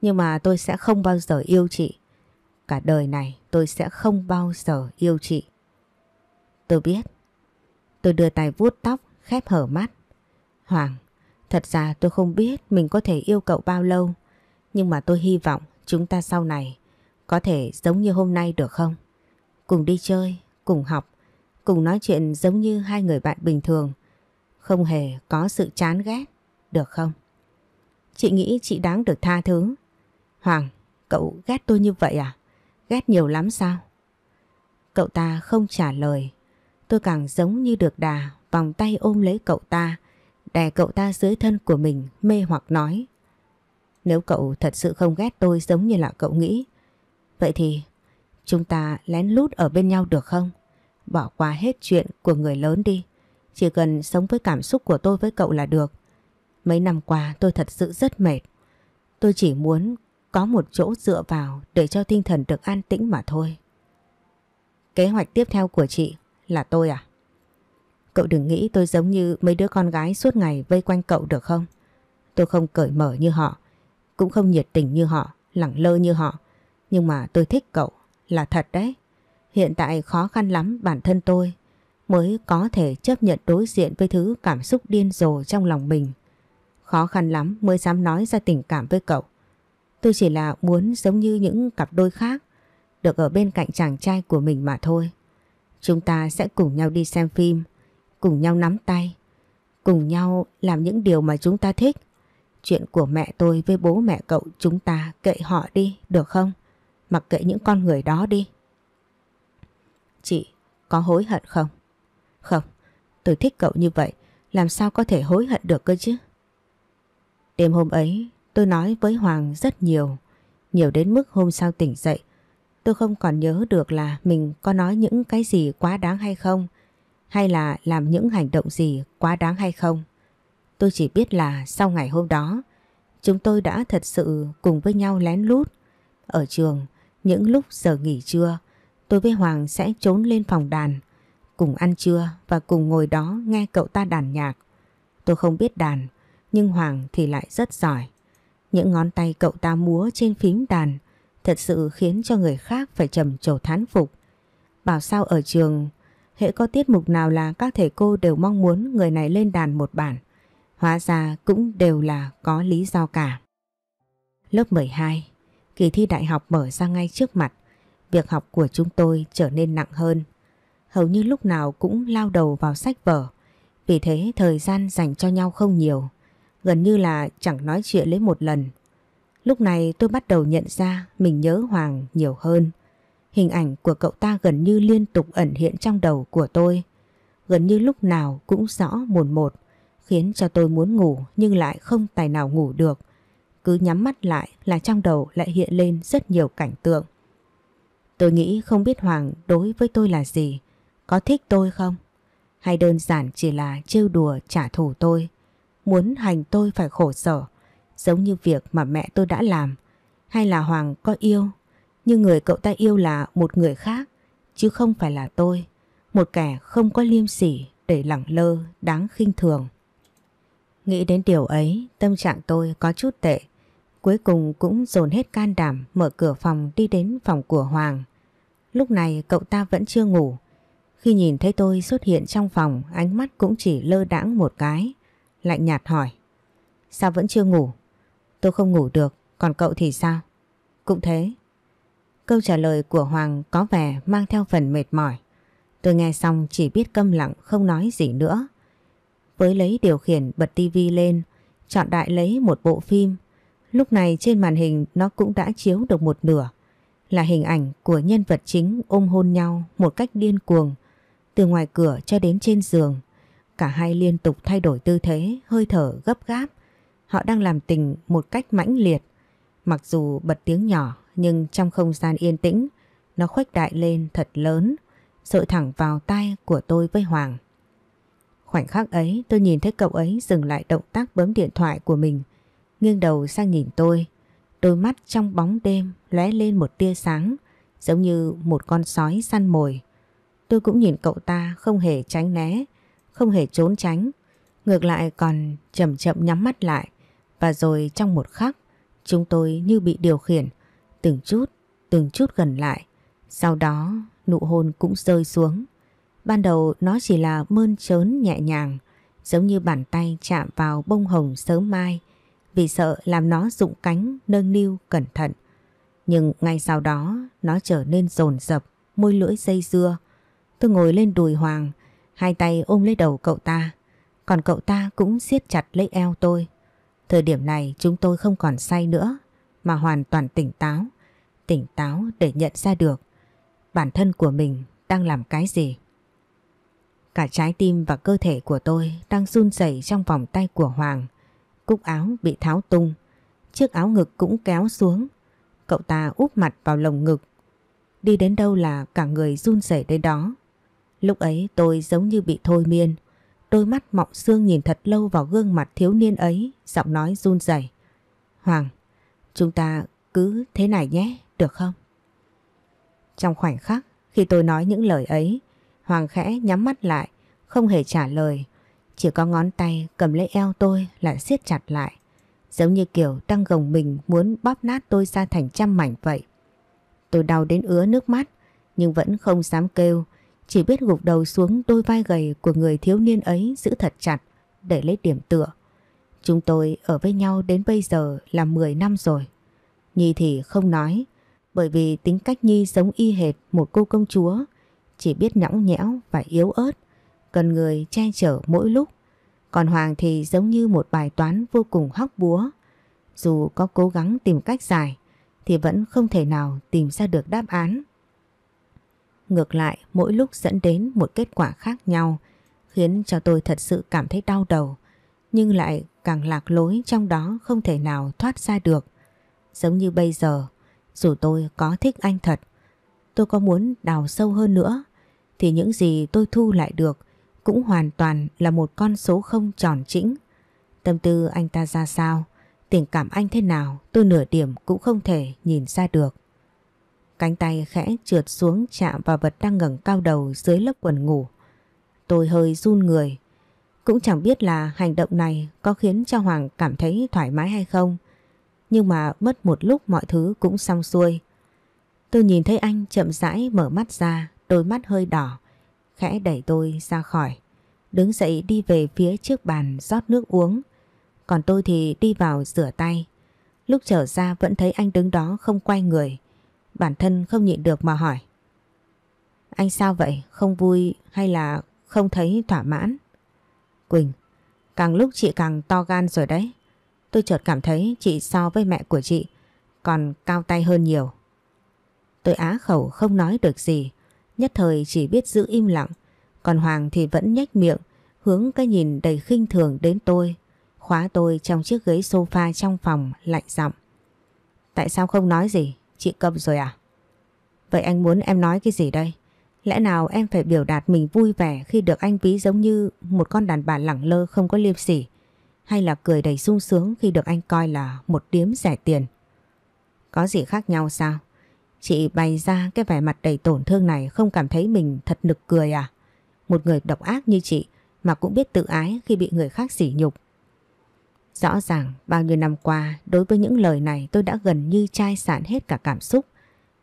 nhưng mà tôi sẽ không bao giờ yêu chị. Cả đời này tôi sẽ không bao giờ yêu chị. Tôi biết. Tôi đưa tay vuốt tóc, khép hở mắt. Hoàng, thật ra tôi không biết mình có thể yêu cậu bao lâu. Nhưng mà tôi hy vọng chúng ta sau này có thể giống như hôm nay được không? Cùng đi chơi, cùng học, cùng nói chuyện giống như hai người bạn bình thường. Không hề có sự chán ghét, được không? Chị nghĩ chị đáng được tha thứ. Hoàng, cậu ghét tôi như vậy à? Ghét nhiều lắm sao? Cậu ta không trả lời. Tôi càng giống như được đà, vòng tay ôm lấy cậu ta, đè cậu ta dưới thân của mình mê hoặc nói. Nếu cậu thật sự không ghét tôi giống như là cậu nghĩ Vậy thì chúng ta lén lút ở bên nhau được không? Bỏ qua hết chuyện của người lớn đi Chỉ cần sống với cảm xúc của tôi với cậu là được Mấy năm qua tôi thật sự rất mệt Tôi chỉ muốn có một chỗ dựa vào để cho tinh thần được an tĩnh mà thôi Kế hoạch tiếp theo của chị là tôi à? Cậu đừng nghĩ tôi giống như mấy đứa con gái suốt ngày vây quanh cậu được không? Tôi không cởi mở như họ cũng không nhiệt tình như họ, lẳng lơ như họ. Nhưng mà tôi thích cậu, là thật đấy. Hiện tại khó khăn lắm bản thân tôi mới có thể chấp nhận đối diện với thứ cảm xúc điên rồ trong lòng mình. Khó khăn lắm mới dám nói ra tình cảm với cậu. Tôi chỉ là muốn giống như những cặp đôi khác, được ở bên cạnh chàng trai của mình mà thôi. Chúng ta sẽ cùng nhau đi xem phim, cùng nhau nắm tay, cùng nhau làm những điều mà chúng ta thích. Chuyện của mẹ tôi với bố mẹ cậu chúng ta kệ họ đi, được không? Mặc kệ những con người đó đi. Chị, có hối hận không? Không, tôi thích cậu như vậy, làm sao có thể hối hận được cơ chứ? Đêm hôm ấy, tôi nói với Hoàng rất nhiều, nhiều đến mức hôm sau tỉnh dậy. Tôi không còn nhớ được là mình có nói những cái gì quá đáng hay không, hay là làm những hành động gì quá đáng hay không. Tôi chỉ biết là sau ngày hôm đó, chúng tôi đã thật sự cùng với nhau lén lút. Ở trường, những lúc giờ nghỉ trưa, tôi với Hoàng sẽ trốn lên phòng đàn, cùng ăn trưa và cùng ngồi đó nghe cậu ta đàn nhạc. Tôi không biết đàn, nhưng Hoàng thì lại rất giỏi. Những ngón tay cậu ta múa trên phím đàn thật sự khiến cho người khác phải trầm trồ thán phục. Bảo sao ở trường, hệ có tiết mục nào là các thầy cô đều mong muốn người này lên đàn một bản. Hóa ra cũng đều là có lý do cả. Lớp 12, kỳ thi đại học mở ra ngay trước mặt. Việc học của chúng tôi trở nên nặng hơn. Hầu như lúc nào cũng lao đầu vào sách vở. Vì thế thời gian dành cho nhau không nhiều. Gần như là chẳng nói chuyện lấy một lần. Lúc này tôi bắt đầu nhận ra mình nhớ Hoàng nhiều hơn. Hình ảnh của cậu ta gần như liên tục ẩn hiện trong đầu của tôi. Gần như lúc nào cũng rõ mồn một khiến cho tôi muốn ngủ nhưng lại không tài nào ngủ được. Cứ nhắm mắt lại là trong đầu lại hiện lên rất nhiều cảnh tượng. Tôi nghĩ không biết Hoàng đối với tôi là gì, có thích tôi không? Hay đơn giản chỉ là trêu đùa trả thù tôi, muốn hành tôi phải khổ sở, giống như việc mà mẹ tôi đã làm. Hay là Hoàng có yêu, nhưng người cậu ta yêu là một người khác, chứ không phải là tôi. Một kẻ không có liêm sỉ để lẳng lơ, đáng khinh thường. Nghĩ đến điều ấy, tâm trạng tôi có chút tệ. Cuối cùng cũng dồn hết can đảm mở cửa phòng đi đến phòng của Hoàng. Lúc này cậu ta vẫn chưa ngủ. Khi nhìn thấy tôi xuất hiện trong phòng, ánh mắt cũng chỉ lơ đãng một cái. Lạnh nhạt hỏi. Sao vẫn chưa ngủ? Tôi không ngủ được, còn cậu thì sao? Cũng thế. Câu trả lời của Hoàng có vẻ mang theo phần mệt mỏi. Tôi nghe xong chỉ biết câm lặng không nói gì nữa với lấy điều khiển bật tivi lên, chọn đại lấy một bộ phim. Lúc này trên màn hình nó cũng đã chiếu được một nửa, là hình ảnh của nhân vật chính ôm hôn nhau một cách điên cuồng, từ ngoài cửa cho đến trên giường. Cả hai liên tục thay đổi tư thế, hơi thở gấp gáp. Họ đang làm tình một cách mãnh liệt. Mặc dù bật tiếng nhỏ nhưng trong không gian yên tĩnh, nó khuếch đại lên thật lớn, dội thẳng vào tay của tôi với Hoàng. Khoảnh khắc ấy tôi nhìn thấy cậu ấy dừng lại động tác bấm điện thoại của mình, nghiêng đầu sang nhìn tôi. Đôi mắt trong bóng đêm lóe lên một tia sáng, giống như một con sói săn mồi. Tôi cũng nhìn cậu ta không hề tránh né, không hề trốn tránh. Ngược lại còn chậm chậm nhắm mắt lại và rồi trong một khắc chúng tôi như bị điều khiển từng chút, từng chút gần lại. Sau đó nụ hôn cũng rơi xuống. Ban đầu nó chỉ là mơn trớn nhẹ nhàng, giống như bàn tay chạm vào bông hồng sớm mai, vì sợ làm nó rụng cánh nâng niu cẩn thận. Nhưng ngay sau đó nó trở nên rồn rập, môi lưỡi dây dưa. Tôi ngồi lên đùi Hoàng, hai tay ôm lấy đầu cậu ta, còn cậu ta cũng siết chặt lấy eo tôi. Thời điểm này chúng tôi không còn say nữa, mà hoàn toàn tỉnh táo, tỉnh táo để nhận ra được bản thân của mình đang làm cái gì. Cả trái tim và cơ thể của tôi đang run rẩy trong vòng tay của Hoàng. Cúc áo bị tháo tung, chiếc áo ngực cũng kéo xuống. Cậu ta úp mặt vào lồng ngực. Đi đến đâu là cả người run rẩy đến đó. Lúc ấy tôi giống như bị thôi miên. Đôi mắt mọng xương nhìn thật lâu vào gương mặt thiếu niên ấy, giọng nói run rẩy. Hoàng, chúng ta cứ thế này nhé, được không? Trong khoảnh khắc, khi tôi nói những lời ấy, Hoàng khẽ nhắm mắt lại, không hề trả lời. Chỉ có ngón tay cầm lấy eo tôi là siết chặt lại. Giống như kiểu đang gồng mình muốn bóp nát tôi ra thành trăm mảnh vậy. Tôi đau đến ứa nước mắt, nhưng vẫn không dám kêu. Chỉ biết gục đầu xuống đôi vai gầy của người thiếu niên ấy giữ thật chặt để lấy điểm tựa. Chúng tôi ở với nhau đến bây giờ là 10 năm rồi. Nhi thì không nói, bởi vì tính cách Nhi giống y hệt một cô công chúa chỉ biết nhõng nhẽo và yếu ớt, cần người che chở mỗi lúc. Còn Hoàng thì giống như một bài toán vô cùng hóc búa. Dù có cố gắng tìm cách giải, thì vẫn không thể nào tìm ra được đáp án. Ngược lại, mỗi lúc dẫn đến một kết quả khác nhau, khiến cho tôi thật sự cảm thấy đau đầu, nhưng lại càng lạc lối trong đó không thể nào thoát ra được. Giống như bây giờ, dù tôi có thích anh thật, tôi có muốn đào sâu hơn nữa, thì những gì tôi thu lại được cũng hoàn toàn là một con số không tròn chỉnh. Tâm tư anh ta ra sao, tình cảm anh thế nào tôi nửa điểm cũng không thể nhìn ra được. Cánh tay khẽ trượt xuống chạm vào vật đang ngẩng cao đầu dưới lớp quần ngủ. Tôi hơi run người. Cũng chẳng biết là hành động này có khiến cho Hoàng cảm thấy thoải mái hay không. Nhưng mà mất một lúc mọi thứ cũng xong xuôi. Tôi nhìn thấy anh chậm rãi mở mắt ra đôi mắt hơi đỏ, khẽ đẩy tôi ra khỏi, đứng dậy đi về phía trước bàn rót nước uống. Còn tôi thì đi vào rửa tay. Lúc trở ra vẫn thấy anh đứng đó không quay người. Bản thân không nhịn được mà hỏi. Anh sao vậy? Không vui hay là không thấy thỏa mãn? Quỳnh, càng lúc chị càng to gan rồi đấy. Tôi chợt cảm thấy chị so với mẹ của chị còn cao tay hơn nhiều. Tôi á khẩu không nói được gì nhất thời chỉ biết giữ im lặng, còn Hoàng thì vẫn nhếch miệng, hướng cái nhìn đầy khinh thường đến tôi, khóa tôi trong chiếc ghế sofa trong phòng lạnh giọng. Tại sao không nói gì? Chị câm rồi à? Vậy anh muốn em nói cái gì đây? Lẽ nào em phải biểu đạt mình vui vẻ khi được anh ví giống như một con đàn bà lẳng lơ không có liêm sỉ? Hay là cười đầy sung sướng khi được anh coi là một điếm rẻ tiền? Có gì khác nhau sao? Chị bày ra cái vẻ mặt đầy tổn thương này không cảm thấy mình thật nực cười à? Một người độc ác như chị mà cũng biết tự ái khi bị người khác sỉ nhục. Rõ ràng bao nhiêu năm qua đối với những lời này tôi đã gần như chai sạn hết cả cảm xúc.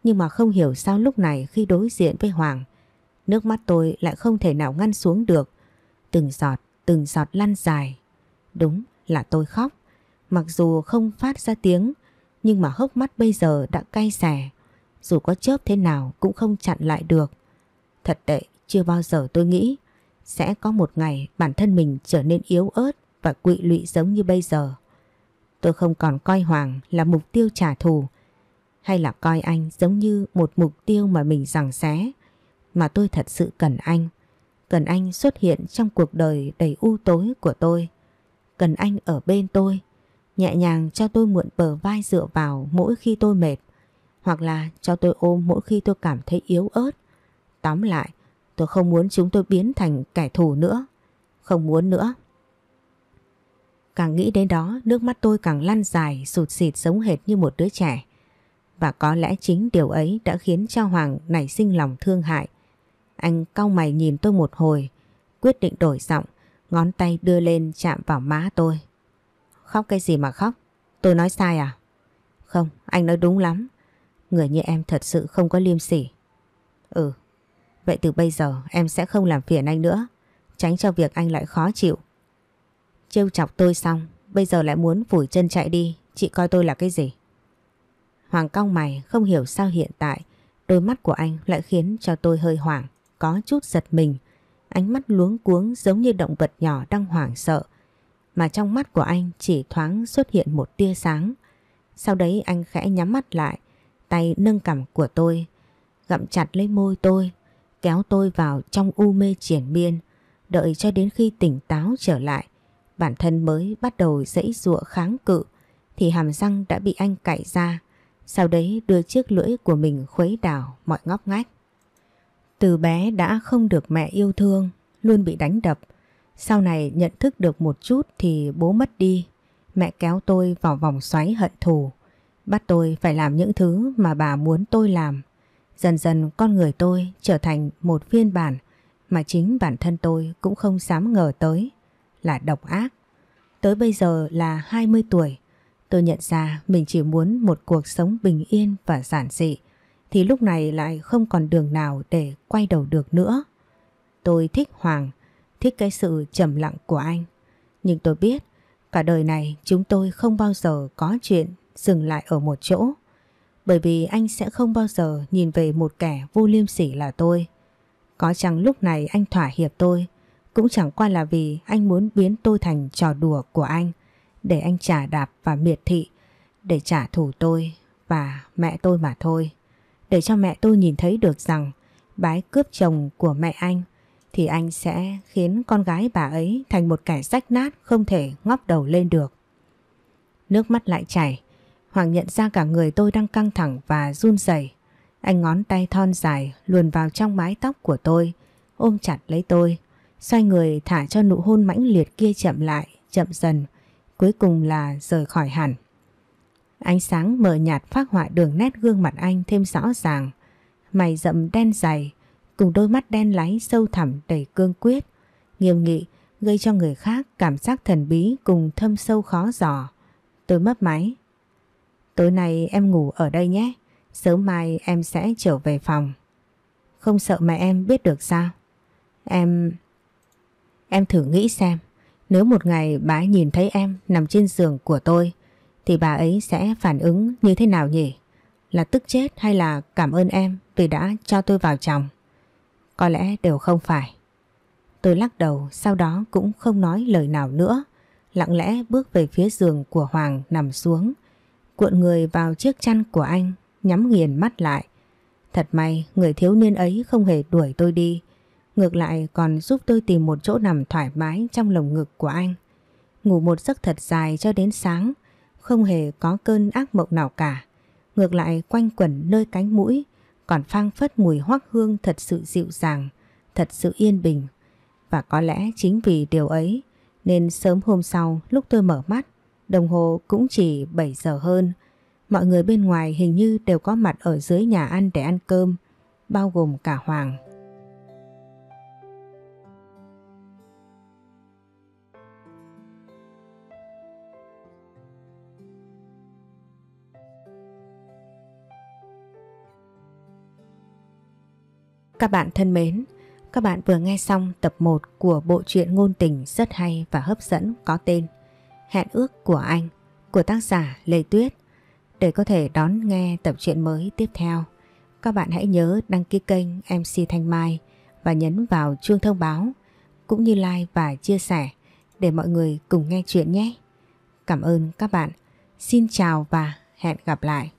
Nhưng mà không hiểu sao lúc này khi đối diện với Hoàng, nước mắt tôi lại không thể nào ngăn xuống được. Từng giọt, từng giọt lăn dài. Đúng là tôi khóc. Mặc dù không phát ra tiếng, nhưng mà hốc mắt bây giờ đã cay xè dù có chớp thế nào cũng không chặn lại được. Thật tệ, chưa bao giờ tôi nghĩ sẽ có một ngày bản thân mình trở nên yếu ớt và quỵ lụy giống như bây giờ. Tôi không còn coi Hoàng là mục tiêu trả thù hay là coi anh giống như một mục tiêu mà mình rằng xé. Mà tôi thật sự cần anh. Cần anh xuất hiện trong cuộc đời đầy u tối của tôi. Cần anh ở bên tôi, nhẹ nhàng cho tôi mượn bờ vai dựa vào mỗi khi tôi mệt hoặc là cho tôi ôm mỗi khi tôi cảm thấy yếu ớt. Tóm lại, tôi không muốn chúng tôi biến thành kẻ thù nữa. Không muốn nữa. Càng nghĩ đến đó, nước mắt tôi càng lăn dài, sụt xịt giống hệt như một đứa trẻ. Và có lẽ chính điều ấy đã khiến cho Hoàng nảy sinh lòng thương hại. Anh cau mày nhìn tôi một hồi, quyết định đổi giọng, ngón tay đưa lên chạm vào má tôi. Khóc cái gì mà khóc? Tôi nói sai à? Không, anh nói đúng lắm. Người như em thật sự không có liêm sỉ. Ừ, vậy từ bây giờ em sẽ không làm phiền anh nữa, tránh cho việc anh lại khó chịu. Trêu chọc tôi xong, bây giờ lại muốn phủi chân chạy đi, chị coi tôi là cái gì? Hoàng cong mày không hiểu sao hiện tại, đôi mắt của anh lại khiến cho tôi hơi hoảng, có chút giật mình. Ánh mắt luống cuống giống như động vật nhỏ đang hoảng sợ, mà trong mắt của anh chỉ thoáng xuất hiện một tia sáng. Sau đấy anh khẽ nhắm mắt lại, tay nâng cằm của tôi, gặm chặt lấy môi tôi, kéo tôi vào trong u mê triển miên, đợi cho đến khi tỉnh táo trở lại, bản thân mới bắt đầu dãy giụa kháng cự, thì hàm răng đã bị anh cạy ra, sau đấy đưa chiếc lưỡi của mình khuấy đảo mọi ngóc ngách. Từ bé đã không được mẹ yêu thương, luôn bị đánh đập. Sau này nhận thức được một chút thì bố mất đi, mẹ kéo tôi vào vòng xoáy hận thù bắt tôi phải làm những thứ mà bà muốn tôi làm. Dần dần con người tôi trở thành một phiên bản mà chính bản thân tôi cũng không dám ngờ tới là độc ác. Tới bây giờ là 20 tuổi, tôi nhận ra mình chỉ muốn một cuộc sống bình yên và giản dị, thì lúc này lại không còn đường nào để quay đầu được nữa. Tôi thích Hoàng, thích cái sự trầm lặng của anh. Nhưng tôi biết, cả đời này chúng tôi không bao giờ có chuyện dừng lại ở một chỗ. Bởi vì anh sẽ không bao giờ nhìn về một kẻ vô liêm sỉ là tôi. Có chăng lúc này anh thỏa hiệp tôi, cũng chẳng qua là vì anh muốn biến tôi thành trò đùa của anh, để anh trả đạp và miệt thị, để trả thù tôi và mẹ tôi mà thôi. Để cho mẹ tôi nhìn thấy được rằng bái cướp chồng của mẹ anh thì anh sẽ khiến con gái bà ấy thành một kẻ rách nát không thể ngóc đầu lên được. Nước mắt lại chảy, Hoàng nhận ra cả người tôi đang căng thẳng và run rẩy. Anh ngón tay thon dài luồn vào trong mái tóc của tôi, ôm chặt lấy tôi, xoay người thả cho nụ hôn mãnh liệt kia chậm lại, chậm dần, cuối cùng là rời khỏi hẳn. Ánh sáng mờ nhạt phát họa đường nét gương mặt anh thêm rõ ràng, mày rậm đen dày, cùng đôi mắt đen láy sâu thẳm đầy cương quyết, nghiêm nghị, gây cho người khác cảm giác thần bí cùng thâm sâu khó dò. Tôi mất máy. Tối nay em ngủ ở đây nhé. Sớm mai em sẽ trở về phòng. Không sợ mẹ em biết được sao? Em... Em thử nghĩ xem. Nếu một ngày bà nhìn thấy em nằm trên giường của tôi thì bà ấy sẽ phản ứng như thế nào nhỉ? Là tức chết hay là cảm ơn em vì đã cho tôi vào chồng? Có lẽ đều không phải. Tôi lắc đầu sau đó cũng không nói lời nào nữa. Lặng lẽ bước về phía giường của Hoàng nằm xuống cuộn người vào chiếc chăn của anh, nhắm nghiền mắt lại. Thật may, người thiếu niên ấy không hề đuổi tôi đi, ngược lại còn giúp tôi tìm một chỗ nằm thoải mái trong lồng ngực của anh. Ngủ một giấc thật dài cho đến sáng, không hề có cơn ác mộng nào cả. Ngược lại quanh quẩn nơi cánh mũi, còn phang phất mùi hoắc hương thật sự dịu dàng, thật sự yên bình. Và có lẽ chính vì điều ấy, nên sớm hôm sau lúc tôi mở mắt, Đồng hồ cũng chỉ 7 giờ hơn. Mọi người bên ngoài hình như đều có mặt ở dưới nhà ăn để ăn cơm, bao gồm cả Hoàng. Các bạn thân mến, các bạn vừa nghe xong tập 1 của bộ truyện ngôn tình rất hay và hấp dẫn có tên Hẹn ước của anh của tác giả Lê Tuyết để có thể đón nghe tập truyện mới tiếp theo. Các bạn hãy nhớ đăng ký kênh MC Thanh Mai và nhấn vào chuông thông báo cũng như like và chia sẻ để mọi người cùng nghe chuyện nhé. Cảm ơn các bạn. Xin chào và hẹn gặp lại.